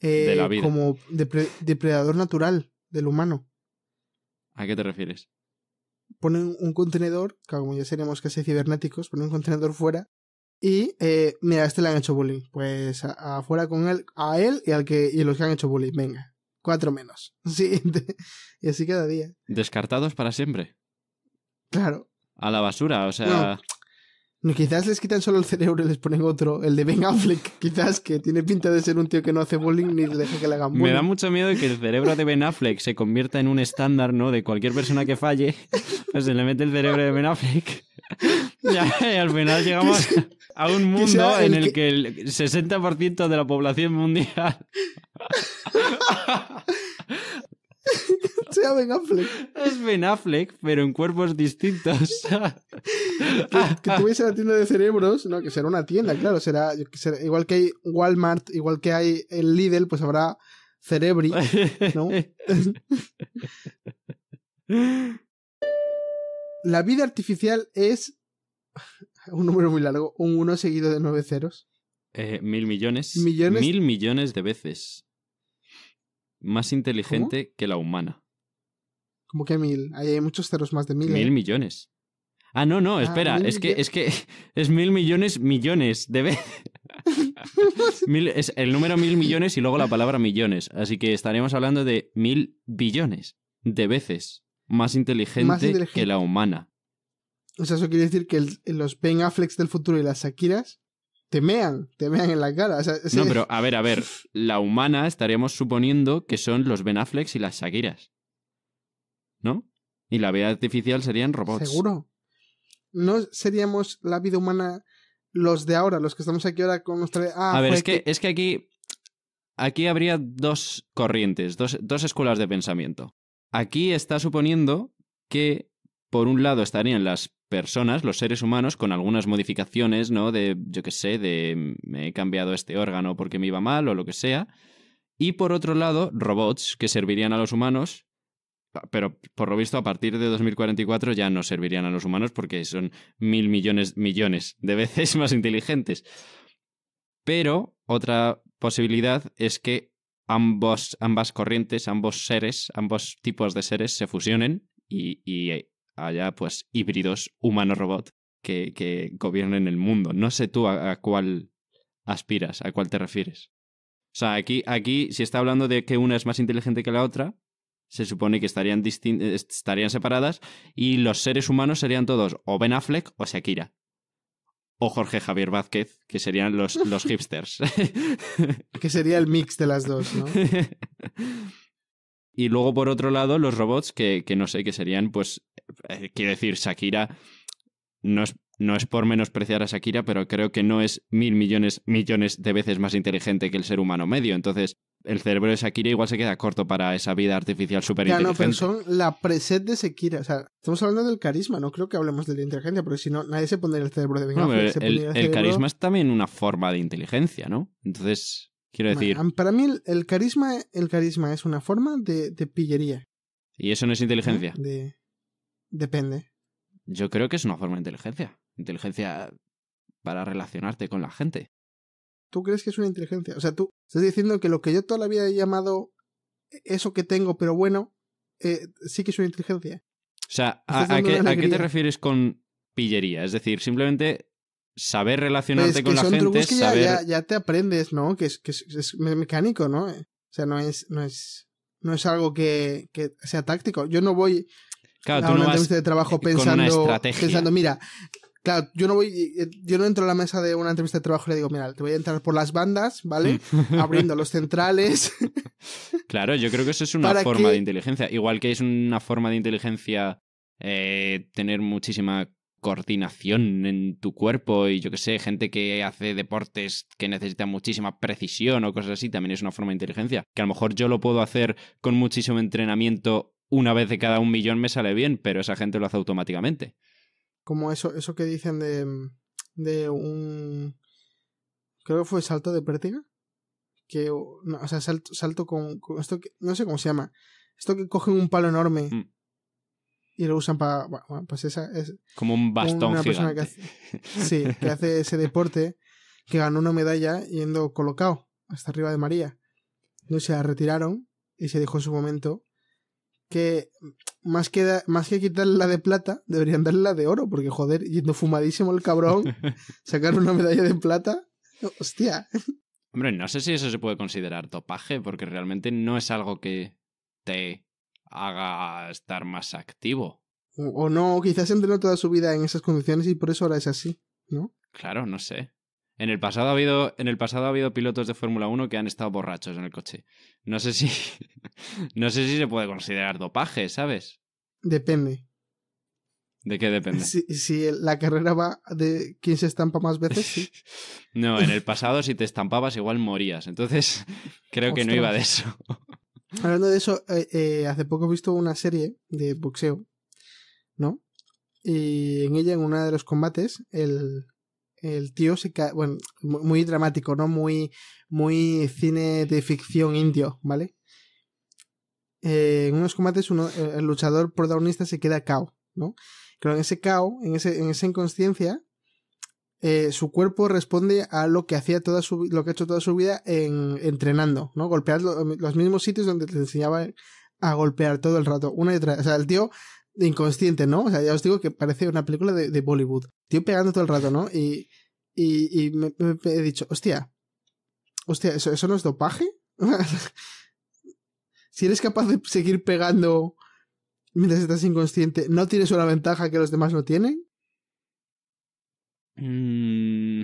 eh, como depredador natural del humano. ¿A qué te refieres? Ponen un contenedor, como ya seríamos casi cibernéticos, ponen un contenedor fuera y eh, mira, a este le han hecho bullying. Pues afuera con él, a él y al que y los que han hecho bullying. Venga, cuatro menos. sí y así cada día. Descartados para siempre. Claro. A la basura, o sea. No. Quizás les quitan solo el cerebro y les ponen otro, el de Ben Affleck, quizás, que tiene pinta de ser un tío que no hace bowling ni deja que le hagan bowling. Me da mucho miedo que el cerebro de Ben Affleck se convierta en un estándar, ¿no? De cualquier persona que falle, pues se le mete el cerebro de Ben Affleck. y al final llegamos a un mundo en el que... que el 60% de la población mundial sea Ben Affleck. Es Ben Affleck, pero en cuerpos distintos. que, tuviese la tienda de cerebros, no, que será una tienda, claro, será, igual que hay Walmart, igual que hay el Lidl, pues habrá Cerebri, la vida artificial es un número muy largo, un 1 seguido de nueve ceros. Eh, mil millones. Mil millones de veces. Más inteligente que la humana. Como que mil. hay muchos ceros más de mil. ¿eh? Mil millones. Ah, no, no, ah, espera, es, que, es que es mil millones, millones, de mil, es el número mil millones y luego la palabra millones. Así que estaremos hablando de mil billones de veces más inteligente, que la humana. O sea, eso quiere decir que los Ben Afflecks del futuro y las Shakiras te mean, te mean en la cara. No, pero a ver, a ver, la humana estaríamos suponiendo que son los Ben Affleck y las Shakiras. ¿no? Y la vida artificial serían robots. Seguro. No seríamos la vida humana los de ahora, los que estamos aquí ahora con nuestra... a ver, es que, es que aquí, aquí habría dos corrientes, dos, dos escuelas de pensamiento. Aquí está suponiendo que, por un lado, estarían las personas, los seres humanos, con algunas modificaciones, ¿no? De, yo qué sé, de me mm, he cambiado este órgano porque me iba mal o lo que sea. Y por otro lado, robots que servirían a los humanos pero por lo visto, a partir de 2044 ya no servirían a los humanos porque son mil millones, millones de veces más inteligentes. Pero otra posibilidad es que ambos, ambas corrientes, ambos seres, ambos tipos de seres se fusionen y, y haya pues híbridos humano-robot que, gobiernen el mundo. No sé tú a, cuál aspiras, a cuál te refieres. O sea, aquí, aquí si está hablando de que una es más inteligente que la otra, se supone que estarían, eh, estarían separadas y los seres humanos serían todos o Ben Affleck o Shakira. O Jorge Javier Vázquez, que serían los, los hipsters. que sería el mix de las dos, ¿no? y luego, por otro lado, los robots, que, no sé, qué serían, pues, eh, quiero decir, Shakira no es, no es por menospreciar a Shakira, pero creo que no es mil millones, millones de veces más inteligente que el ser humano medio. Entonces, el cerebro de Shakira igual se queda corto para esa vida artificial súper inteligente. no, pero son la preset de Shakira. O sea, estamos hablando del carisma, no creo que hablemos de la inteligencia, porque si no, nadie se pondría el cerebro de venga. el, carisma es también una forma de inteligencia, ¿no? Entonces, quiero decir... para mí el, carisma, el carisma es una forma de, pillería. ¿Y eso no es inteligencia? Depende. Yo creo que es una forma de inteligencia. Inteligencia para relacionarte con la gente. ¿Tú crees que es una inteligencia? O sea, tú estás diciendo que lo que yo toda la vida he llamado eh, eso que tengo, pero bueno, eh, sí que es una inteligencia. O sea, ¿a, qué, te refieres con pillería? Es decir, simplemente saber relacionarte pues con la gente. que ya, ya, ya, te aprendes, ¿no? Que es, que es, mecánico, ¿no? Eh, o sea, no es, no es, no es algo que, que sea táctico. Yo no voy a este una entrevista de trabajo pensando, pensando, mira, yo no voy, yo no entro a la mesa de una entrevista de trabajo y le digo, mira, te voy a entrar por las bandas, ¿vale? Mm. Abriendo los centrales. claro, yo creo que eso es una forma de inteligencia. Igual que es una forma de inteligencia eh, tener muchísima coordinación en tu cuerpo y yo que sé, gente que hace deportes que necesita muchísima precisión o cosas así, también es una forma de inteligencia. Que a lo mejor yo lo puedo hacer con muchísimo entrenamiento una vez de cada un millón me sale bien, pero esa gente lo hace automáticamente como eso, eso que dicen de, mm, de un... Creo que fue salto de pértiga. Que, o sea, salto, con, esto que, no sé cómo se llama. Esto que cogen un palo enorme mm. y lo usan para, pues esa es... Como un bastón una gigante. Que hace, sí, que hace ese deporte que ganó una medalla yendo colocado hasta arriba de María. No se la retiraron y se dijo en su momento que más que, más que la de plata, deberían darle la de oro, porque joder, yendo fumadísimo el cabrón, sacar una medalla de plata, hostia. Hombre, no sé si eso se puede considerar topaje, porque realmente no es algo que te haga estar más activo. O, no, quizás entrenó toda su vida en esas condiciones y por eso ahora es así, ¿no? Claro, no sé. En el pasado ha habido, en el pasado ha habido pilotos de Fórmula 1 que han estado borrachos en el coche. No sé si. no sé si se puede considerar dopaje, ¿sabes? Depende. ¿De qué depende? Si, la carrera va de quién se estampa más veces, sí. no, en el pasado si te estampabas igual morías. Entonces, creo que no iba de eso. Hablando de eso, eh, eh, hace poco he visto una serie de boxeo, ¿no? Y en ella, en uno de los combates, el, el tío se cae, bueno, muy dramático, ¿no? Muy, muy cine de ficción indio, ¿vale? Eh, en unos combates uno, eh, el luchador protagonista se queda cao, ¿no? Pero en ese cao, en, ese, en esa inconsciencia, eh, su cuerpo responde a lo que hacía toda su, lo que ha hecho toda su vida en, entrenando, ¿no? Golpear los mismos sitios donde te enseñaba a golpear todo el rato, una y otra. O sea, el tío inconsciente, ¿no? O sea, ya os digo que parece una película de, Bollywood. Tío pegando todo el rato, ¿no? Y, me, he dicho, hostia, hostia, ¿eso, no es dopaje? si eres capaz de seguir pegando mientras estás inconsciente, ¿no tienes una ventaja que los demás no tienen? Mm,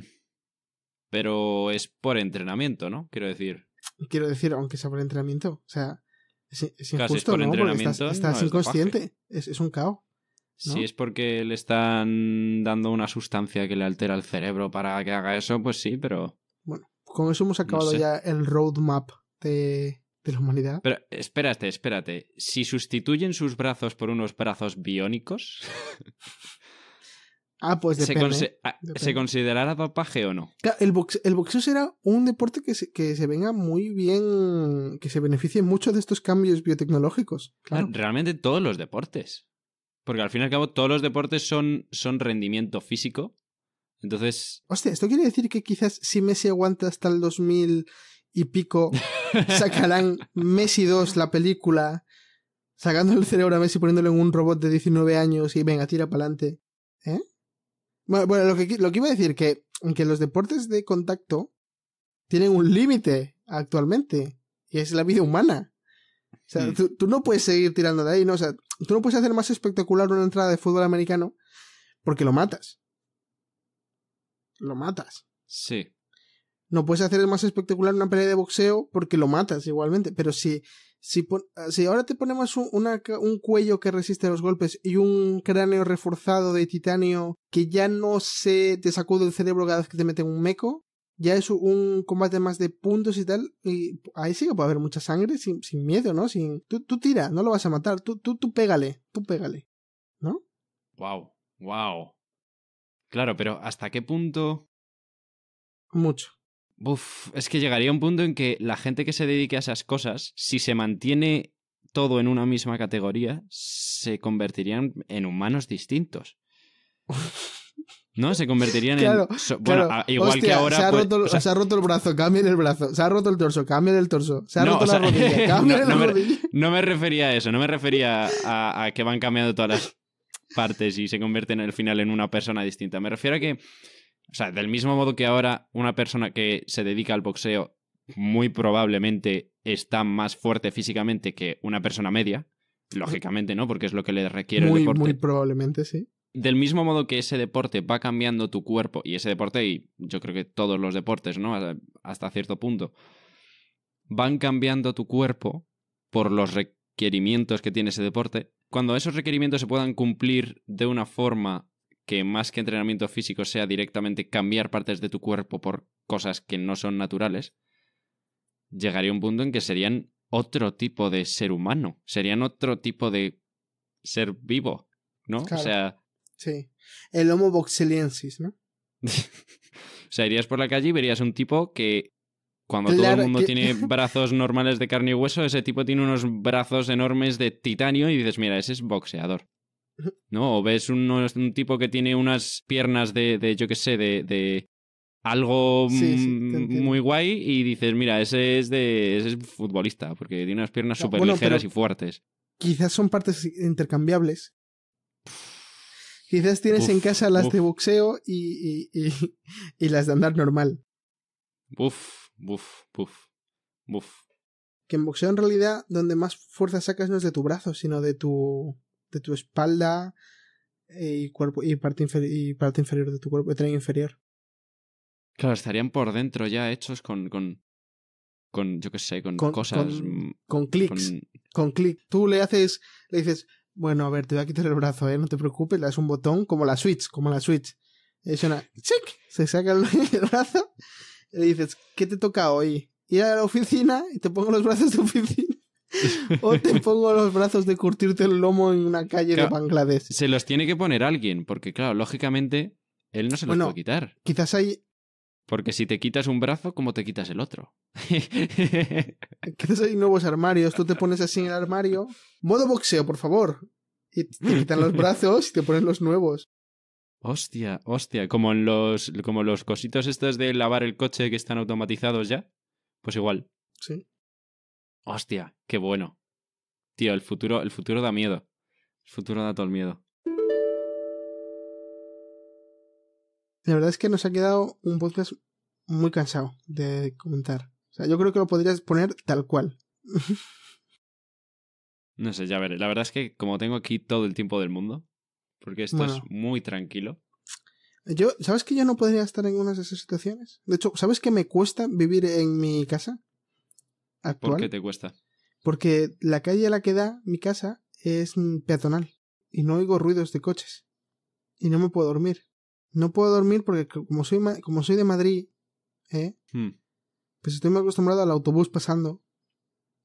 pero es por entrenamiento, ¿no? Quiero decir. Quiero decir, aunque sea por entrenamiento. O sea, es, injusto, ¿no? entrenamiento, estás, inconsciente, es, un caos. Si es porque le están dando una sustancia que le altera el cerebro para que haga eso, pues sí, pero... Bueno, con eso hemos acabado ya el roadmap de, de la humanidad. Pero espérate, espérate. Si sustituyen sus brazos por unos brazos biónicos... Ah, pues ¿Se, ah, considerará papaje o no? el, box el, boxeo será un deporte que se, que se, venga muy bien, que se beneficie mucho de estos cambios biotecnológicos. Claro. realmente todos los deportes. Porque al fin y al cabo todos los deportes son, son rendimiento físico. Entonces... Hostia, esto quiere decir que quizás si Messi aguanta hasta el 2000 y pico, sacarán Messi 2, la película, sacando el cerebro a Messi poniéndolo en un robot de 19 años y venga, tira para adelante. ¿Eh? Bueno, lo que, lo que iba a decir, que, que los deportes de contacto tienen un límite actualmente, y es la vida humana. O sea, mm. tú, no puedes seguir tirando de ahí, ¿no? O sea, tú no puedes hacer más espectacular una entrada de fútbol americano porque lo matas. Lo matas. Sí. No puedes hacer más espectacular una pelea de boxeo porque lo matas igualmente, pero si, si, si ahora te ponemos un, cuello que resiste los golpes y un cráneo reforzado de titanio que ya no se te sacude el cerebro cada vez que te meten un meco, ya es un combate más de puntos y tal, y ahí sí que puede haber mucha sangre sin, sin miedo, ¿no? Sin, tú, tira, no lo vas a matar, tú, tú, pégale, tú pégale, ¿no? Wow, wow. Claro, pero ¿hasta qué punto? Mucho. Uf, es que llegaría un punto en que la gente que se dedique a esas cosas, si se mantiene todo en una misma categoría, se convertirían en humanos distintos. ¿No? Se convertirían en. bueno, igual que ahora. Pues, se ha, roto, el brazo, cambien el brazo. Se ha roto el torso, cambien el torso. Se ha no, roto la rodilla, cambien la me, rodilla. No me refería a eso, no me refería a, a, que van cambiando todas las partes y se convierten al final en una persona distinta. Me refiero a que o sea, del mismo modo que ahora una persona que se dedica al boxeo muy probablemente está más fuerte físicamente que una persona media, lógicamente, ¿no? Porque es lo que le requiere el deporte. Muy probablemente, sí. Del mismo modo que ese deporte va cambiando tu cuerpo, y ese deporte, y yo creo que todos los deportes, ¿no? Hasta cierto punto, van cambiando tu cuerpo por los requerimientos que tiene ese deporte. Cuando esos requerimientos se puedan cumplir de una forma que más que entrenamiento físico sea directamente cambiar partes de tu cuerpo por cosas que no son naturales, llegaría un punto en que serían otro tipo de ser humano, serían otro tipo de ser vivo, ¿no? O sea... Sí, el Homo boxeliensis, ¿no? o sea, irías por la calle y verías un tipo que cuando todo el mundo tiene brazos normales de carne y hueso, ese tipo tiene unos brazos enormes de titanio y dices, mira, ese es boxeador. ¿no? O ves un tipo que tiene unas piernas de, de yo qué sé, de, de algo mm, muy guay y dices, mira, ese es de ese es futbolista, porque tiene unas piernas súper ligeras y fuertes. Quizás son partes intercambiables. Quizás tienes en casa las de boxeo y, y, las de andar normal. Buf, buf, buf, buf. Que en boxeo en realidad donde más fuerza sacas no es de tu brazo, sino de tu de tu espalda eh, y cuerpo y parte, y parte inferior de tu cuerpo, el eh, tren inferior. Claro, estarían por dentro ya hechos con, con, yo qué sé, con, cosas. Mm, con, clics. Con... Tú le haces, le dices, bueno, a ver, te voy a quitar el brazo, ¿eh? No te preocupes, le das un botón como la Switch, como la Switch. una, Se saca el, brazo y le dices, ¿qué te toca hoy? Ir a la oficina y te pongo los brazos de oficina o te pongo los brazos de curtirte el lomo en una calle de Bangladesh. Se los tiene que poner alguien, porque claro, lógicamente él no se los va puede quitar. Quizás hay. Porque si te quitas un brazo, ¿cómo te quitas el otro? quizás hay nuevos armarios. Tú te pones así en el armario. Modo boxeo, por favor. Y te quitan los brazos y te ponen los nuevos. Hostia, hostia. Como en los, como los cositos estos de lavar el coche que están automatizados ya. Pues igual. Sí. Hostia, qué bueno. Tío, el futuro, el futuro da miedo. El futuro da todo el miedo. La verdad es que nos ha quedado un podcast muy cansado de comentar. O sea, yo creo que lo podrías poner tal cual. no sé, ya veré. La verdad es que como tengo aquí todo el tiempo del mundo, porque esto es muy tranquilo. Yo, ¿sabes que yo no podría estar en una de esas situaciones? De hecho, ¿sabes que me cuesta vivir en mi casa? ¿Por qué te cuesta? Porque la calle a la que da mi casa es mm, peatonal y no oigo ruidos de coches y no me puedo dormir. No puedo dormir porque como soy, como soy de Madrid, ¿eh? Hmm. pues estoy muy acostumbrado al autobús pasando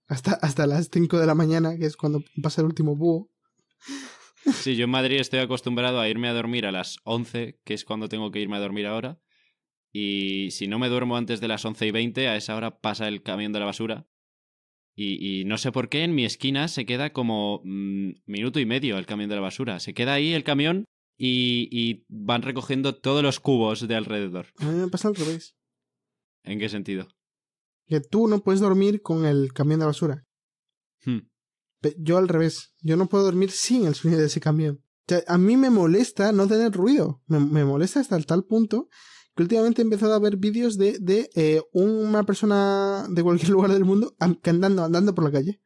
hasta, hasta las 5 de la mañana, que es cuando pasa el último búho. Sí, yo en Madrid estoy acostumbrado a irme a dormir a las 11, que es cuando tengo que irme a dormir ahora. Y si no me duermo antes de las 11 y 20, a esa hora pasa el camión de la basura. Y, no sé por qué en mi esquina se queda como mm, minuto y medio el camión de la basura. Se queda ahí el camión y, y van recogiendo todos los cubos de alrededor. A mí me pasa al revés. ¿En qué sentido? Que tú no puedes dormir con el camión de basura. Hmm. Yo al revés. Yo no puedo dormir sin el sueño de ese camión. a mí me molesta no tener ruido. Me, me molesta hasta el tal punto últimamente he empezado a ver vídeos de, de eh, una persona de cualquier lugar del mundo andando, andando por la calle.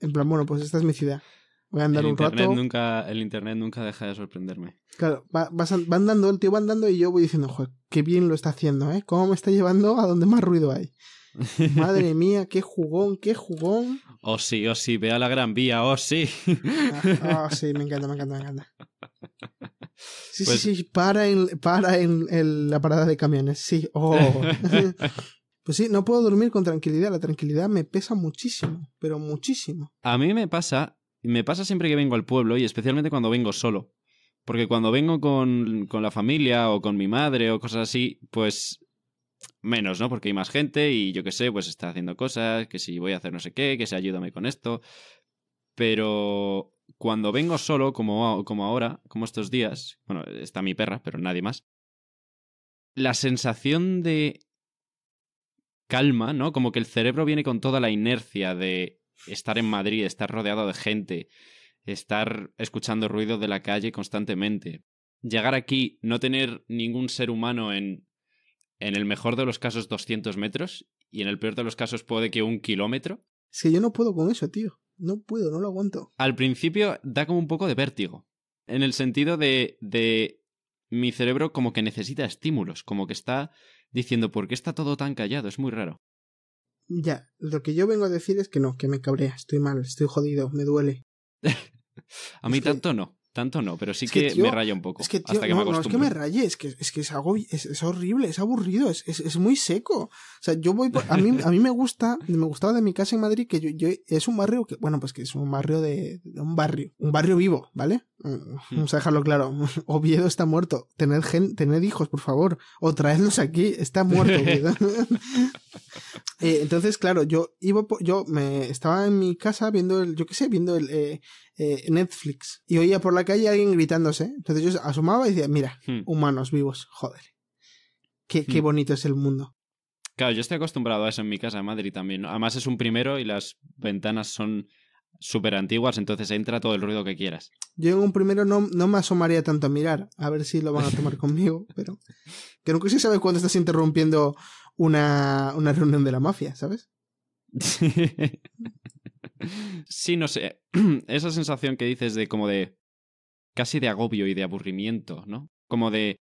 En plan, bueno, pues esta es mi ciudad. Voy a andar un internet rato. Nunca, el internet nunca deja de sorprenderme. Claro, va, andando, el tío va andando y yo voy diciendo, joder, qué bien lo está haciendo, ¿eh? ¿Cómo me está llevando a donde más ruido hay? Madre mía, qué jugón, qué jugón. Oh sí, oh sí, vea la gran vía, oh sí. Ah, oh sí, me encanta, me encanta, me encanta. Sí, sí, pues sí, para en, para la parada de camiones, sí. Oh. Pues sí, no puedo dormir con tranquilidad. La tranquilidad me pesa muchísimo, pero muchísimo. A mí me pasa, me pasa siempre que vengo al pueblo y especialmente cuando vengo solo. Porque cuando vengo con, con la familia o con mi madre o cosas así, pues menos, ¿no? Porque hay más gente y yo qué sé, pues está haciendo cosas, que si voy a hacer no sé qué, que se ayúdame con esto. Pero cuando vengo solo, como, como ahora, como estos días, bueno, está mi perra, pero nadie más, la sensación de calma, ¿no? Como que el cerebro viene con toda la inercia de estar en Madrid, estar rodeado de gente, estar escuchando ruido de la calle constantemente. Llegar aquí, no tener ningún ser humano en en el mejor de los casos 200 metros y en el peor de los casos puede que un kilómetro. Es que yo no puedo con eso, tío. No puedo, no lo aguanto. Al principio da como un poco de vértigo. En el sentido de, de mi cerebro como que necesita estímulos, como que está diciendo, ¿por qué está todo tan callado? Es muy raro. Ya, lo que yo vengo a decir es que no, que me cabrea, estoy mal, estoy jodido, me duele. a mí tanto no. Tanto no, pero sí que, me raya un poco. Es que, hasta que no, me no es que me raye, es que es, algo es, horrible, es aburrido, es, es, muy seco. O sea, yo voy por, a mí a mí me gusta, me gustaba de mi casa en Madrid que yo, es un barrio que bueno, pues que es un barrio de, un barrio, un barrio vivo, ¿vale? Hmm. Vamos a dejarlo claro. Oviedo está muerto. Tener gen, tened hijos, por favor, o traedlos aquí, está muerto Oviedo. Eh, entonces, claro, yo iba yo me estaba en mi casa viendo el yo qué sé, viendo el eh, eh, Netflix y oía por la calle a alguien gritándose. Entonces yo asomaba y decía, mira, hmm. humanos vivos, joder. Qué, qué hmm. bonito es el mundo. Claro, yo estoy acostumbrado a eso en mi casa de Madrid también. Además es un primero y las ventanas son súper antiguas, entonces entra todo el ruido que quieras. Yo en un primero no, no me asomaría tanto a mirar, a ver si lo van a tomar conmigo, pero que nunca se sabe cuándo estás interrumpiendo una, una reunión de la mafia, ¿sabes? sí, no sé. Esa sensación que dices de como de. casi de agobio y de aburrimiento, ¿no? Como de.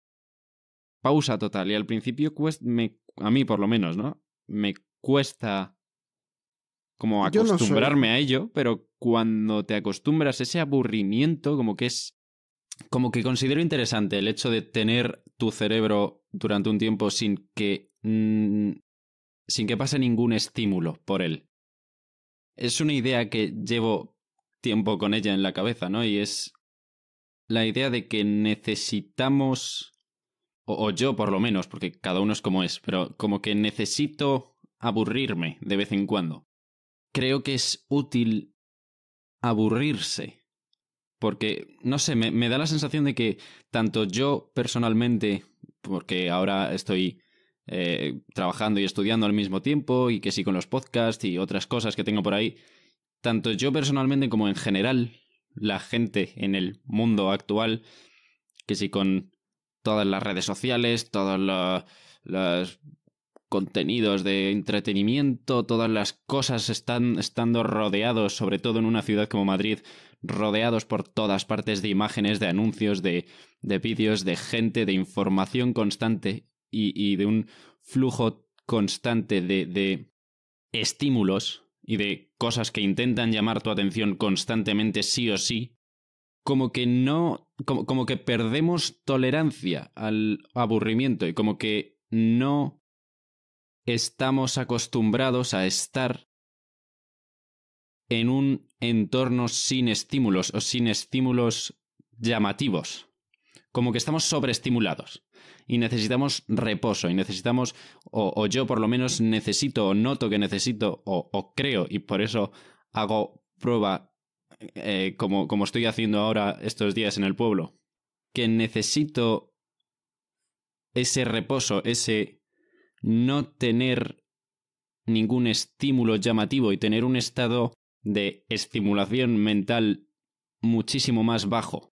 pausa total. Y al principio Me, a mí, por lo menos, ¿no? Me cuesta. como acostumbrarme a ello, pero cuando te acostumbras ese aburrimiento, como que es. Como que considero interesante el hecho de tener tu cerebro durante un tiempo sin que. sin que pase ningún estímulo por él es una idea que llevo tiempo con ella en la cabeza, ¿no? Y es la idea de que necesitamos, o, yo por lo menos, porque cada uno es como es, pero como que necesito aburrirme de vez en cuando. Creo que es útil aburrirse, porque, no sé, me da la sensación de que tanto yo personalmente, porque ahora estoy eh, trabajando y estudiando al mismo tiempo y que sí con los podcasts y otras cosas que tengo por ahí. Tanto yo personalmente como en general la gente en el mundo actual, que sí con todas las redes sociales, todos los, contenidos de entretenimiento, todas las cosas están estando rodeados, sobre todo en una ciudad como Madrid, rodeados por todas partes de imágenes, de anuncios, de, de vídeos, de gente, de información constante y, de un flujo constante de, estímulos y de cosas que intentan llamar tu atención constantemente sí o sí, como que no, como, que perdemos tolerancia al aburrimiento y como que no estamos acostumbrados a estar en un entorno sin estímulos o sin estímulos llamativos. Como que estamos sobreestimulados y necesitamos reposo y necesitamos, o, yo por lo menos necesito o noto que necesito o, creo y por eso hago prueba eh, como, como estoy haciendo ahora estos días en el pueblo, que necesito ese reposo, ese no tener ningún estímulo llamativo y tener un estado de estimulación mental muchísimo más bajo.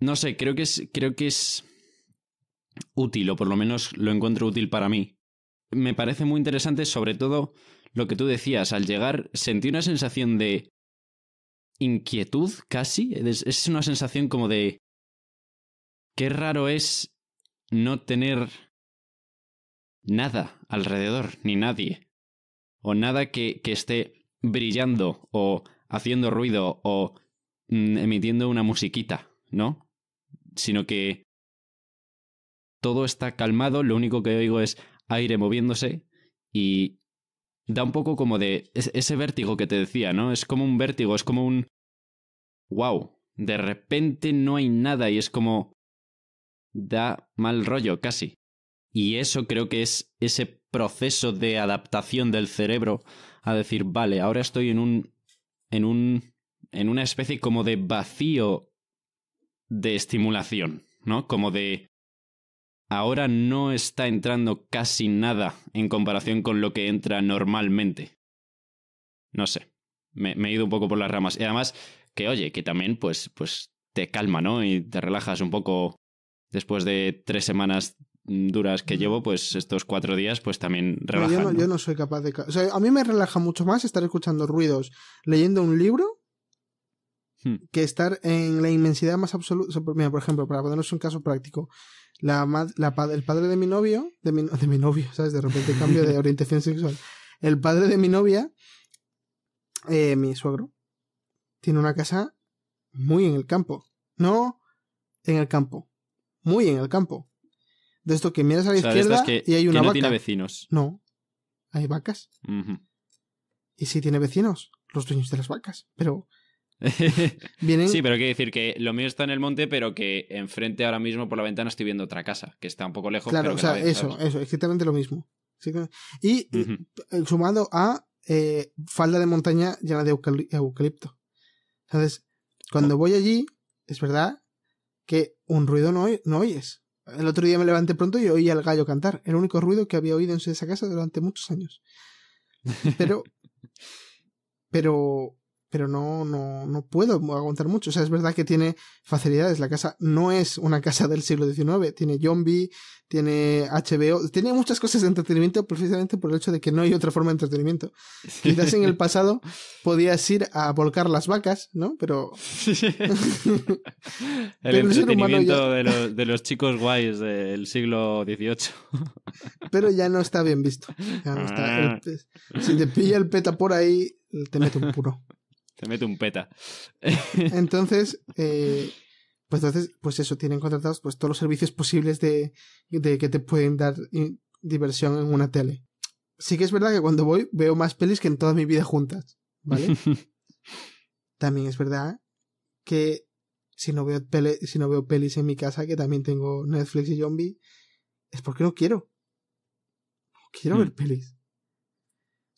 No sé, creo que es, creo que es útil, o por lo menos lo encuentro útil para mí. Me parece muy interesante, sobre todo, lo que tú decías. Al llegar, sentí una sensación de inquietud, casi. Es una sensación como de... Qué raro es no tener nada alrededor, ni nadie. O nada que, que esté brillando, o haciendo ruido, o mm, emitiendo una musiquita, ¿no? Sino que todo está calmado, lo único que oigo es aire moviéndose y da un poco como de ese vértigo que te decía, ¿no? Es como un vértigo, es como un... ¡Wow! De repente no hay nada y es como... da mal rollo casi. Y eso creo que es ese proceso de adaptación del cerebro a decir, vale, ahora estoy en un... en un... en una especie como de vacío de estimulación, ¿no? Como de ahora no está entrando casi nada en comparación con lo que entra normalmente. No sé, me, he ido un poco por las ramas. Y además, que oye, que también pues, pues te calma, ¿no? Y te relajas un poco después de tres semanas duras que mm. llevo, pues estos cuatro días, pues también relajan. Yo no, soy capaz de... O sea, a mí me relaja mucho más estar escuchando ruidos, leyendo un libro, hmm. que estar en la inmensidad más absoluta. Mira, por ejemplo, para ponernos un caso práctico, la, el padre de mi novio, de mi, de mi novio, ¿sabes? De repente cambio de orientación sexual. El padre de mi novia, eh, mi suegro, tiene una casa muy en el campo. No en el campo, muy en el campo. De esto que miras a la izquierda y hay una no tiene vecinos. No, hay vacas. Y sí tiene vecinos, los dueños de las vacas. Pero Sí, pero quiere decir que lo mío está en el monte, pero que enfrente ahora mismo por la ventana estoy viendo otra casa, que está un poco lejos. Claro, o sea, eso, eso, exactamente lo mismo. Y eh, sumando sumado a eh, falda de montaña llena de eucalipto. Entonces, cuando voy allí, es verdad que un ruido no, no oyes. El otro día me levanté pronto y oí al gallo cantar. El único ruido que había oído en esa casa durante muchos años. Pero, pero pero no, no, no puedo aguantar mucho. O sea, es verdad que tiene facilidades. La casa no es una casa del siglo XIX. Tiene zombie, tiene HBO, tiene muchas cosas de entretenimiento precisamente por el hecho de que no hay otra forma de entretenimiento. Quizás en el pasado podías ir a volcar las vacas, ¿no? Pero. el entretenimiento de, los, de, los, chicos guays del siglo XVIII. pero ya no está bien visto. Ah. si te pilla el peta por ahí, te mete un puro. Te mete un peta. entonces, eh, pues entonces, pues eso, tienen contratados pues todos los servicios posibles de, de que te pueden dar diversión en una tele. Sí que es verdad que cuando voy veo más pelis que en toda mi vida juntas, ¿vale? también es verdad que si no veo si no veo pelis en mi casa, que también tengo Netflix y Zombie, es porque no quiero. No quiero hmm. ver pelis.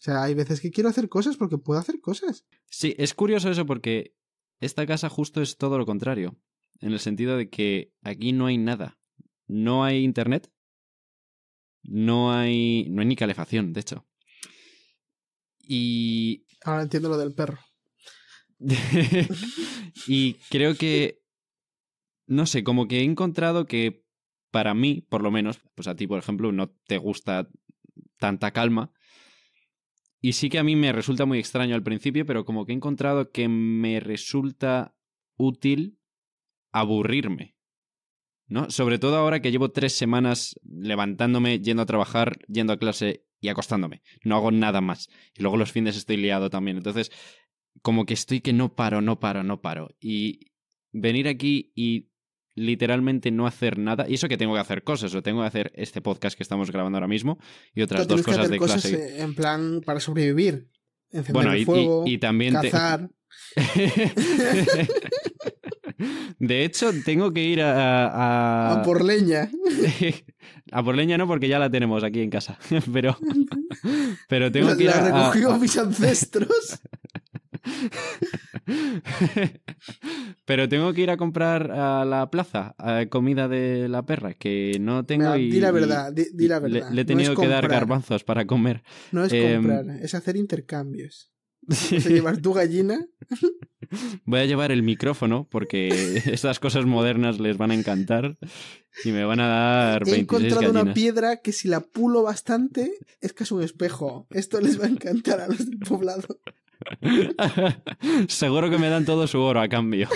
O sea, hay veces que quiero hacer cosas porque puedo hacer cosas. Sí, es curioso eso porque esta casa justo es todo lo contrario, en el sentido de que aquí no hay nada. No hay internet, no hay, no hay ni calefacción, de hecho. Y... Ahora entiendo lo del perro. y creo que... No sé, como que he encontrado que para mí, por lo menos, pues a ti, por ejemplo, no te gusta tanta calma, y sí que a mí me resulta muy extraño al principio, pero como que he encontrado que me resulta útil aburrirme. ¿No? Sobre todo ahora que llevo tres semanas levantándome, yendo a trabajar, yendo a clase y acostándome. No hago nada más. Y luego los fines estoy liado también. Entonces, como que estoy que no paro, no paro, no paro. Y venir aquí y literalmente no hacer nada. Y eso que tengo que hacer cosas, o tengo que hacer este podcast que estamos grabando ahora mismo y otras dos cosas de cosas clase. En plan, para sobrevivir. bueno, y, también De hecho, tengo que ir a, a. A, por leña. A por leña no, porque ya la tenemos aquí en casa. Pero. Pero tengo que ir a. La recogió a... mis ancestros. Pero tengo que ir a comprar a la plaza comida de la perra, que no tengo. y, di la verdad, di, la verdad. Le, he tenido que dar garbanzos para comer. No es em, comprar, es hacer intercambios. Vas a llevar tu gallina. Voy a llevar el micrófono porque estas cosas modernas les van a encantar y me van a dar. 26 He encontrado una piedra que si la pulo bastante es casi un espejo. Esto les va a encantar a los del poblado. Seguro que me dan todo su oro a cambio.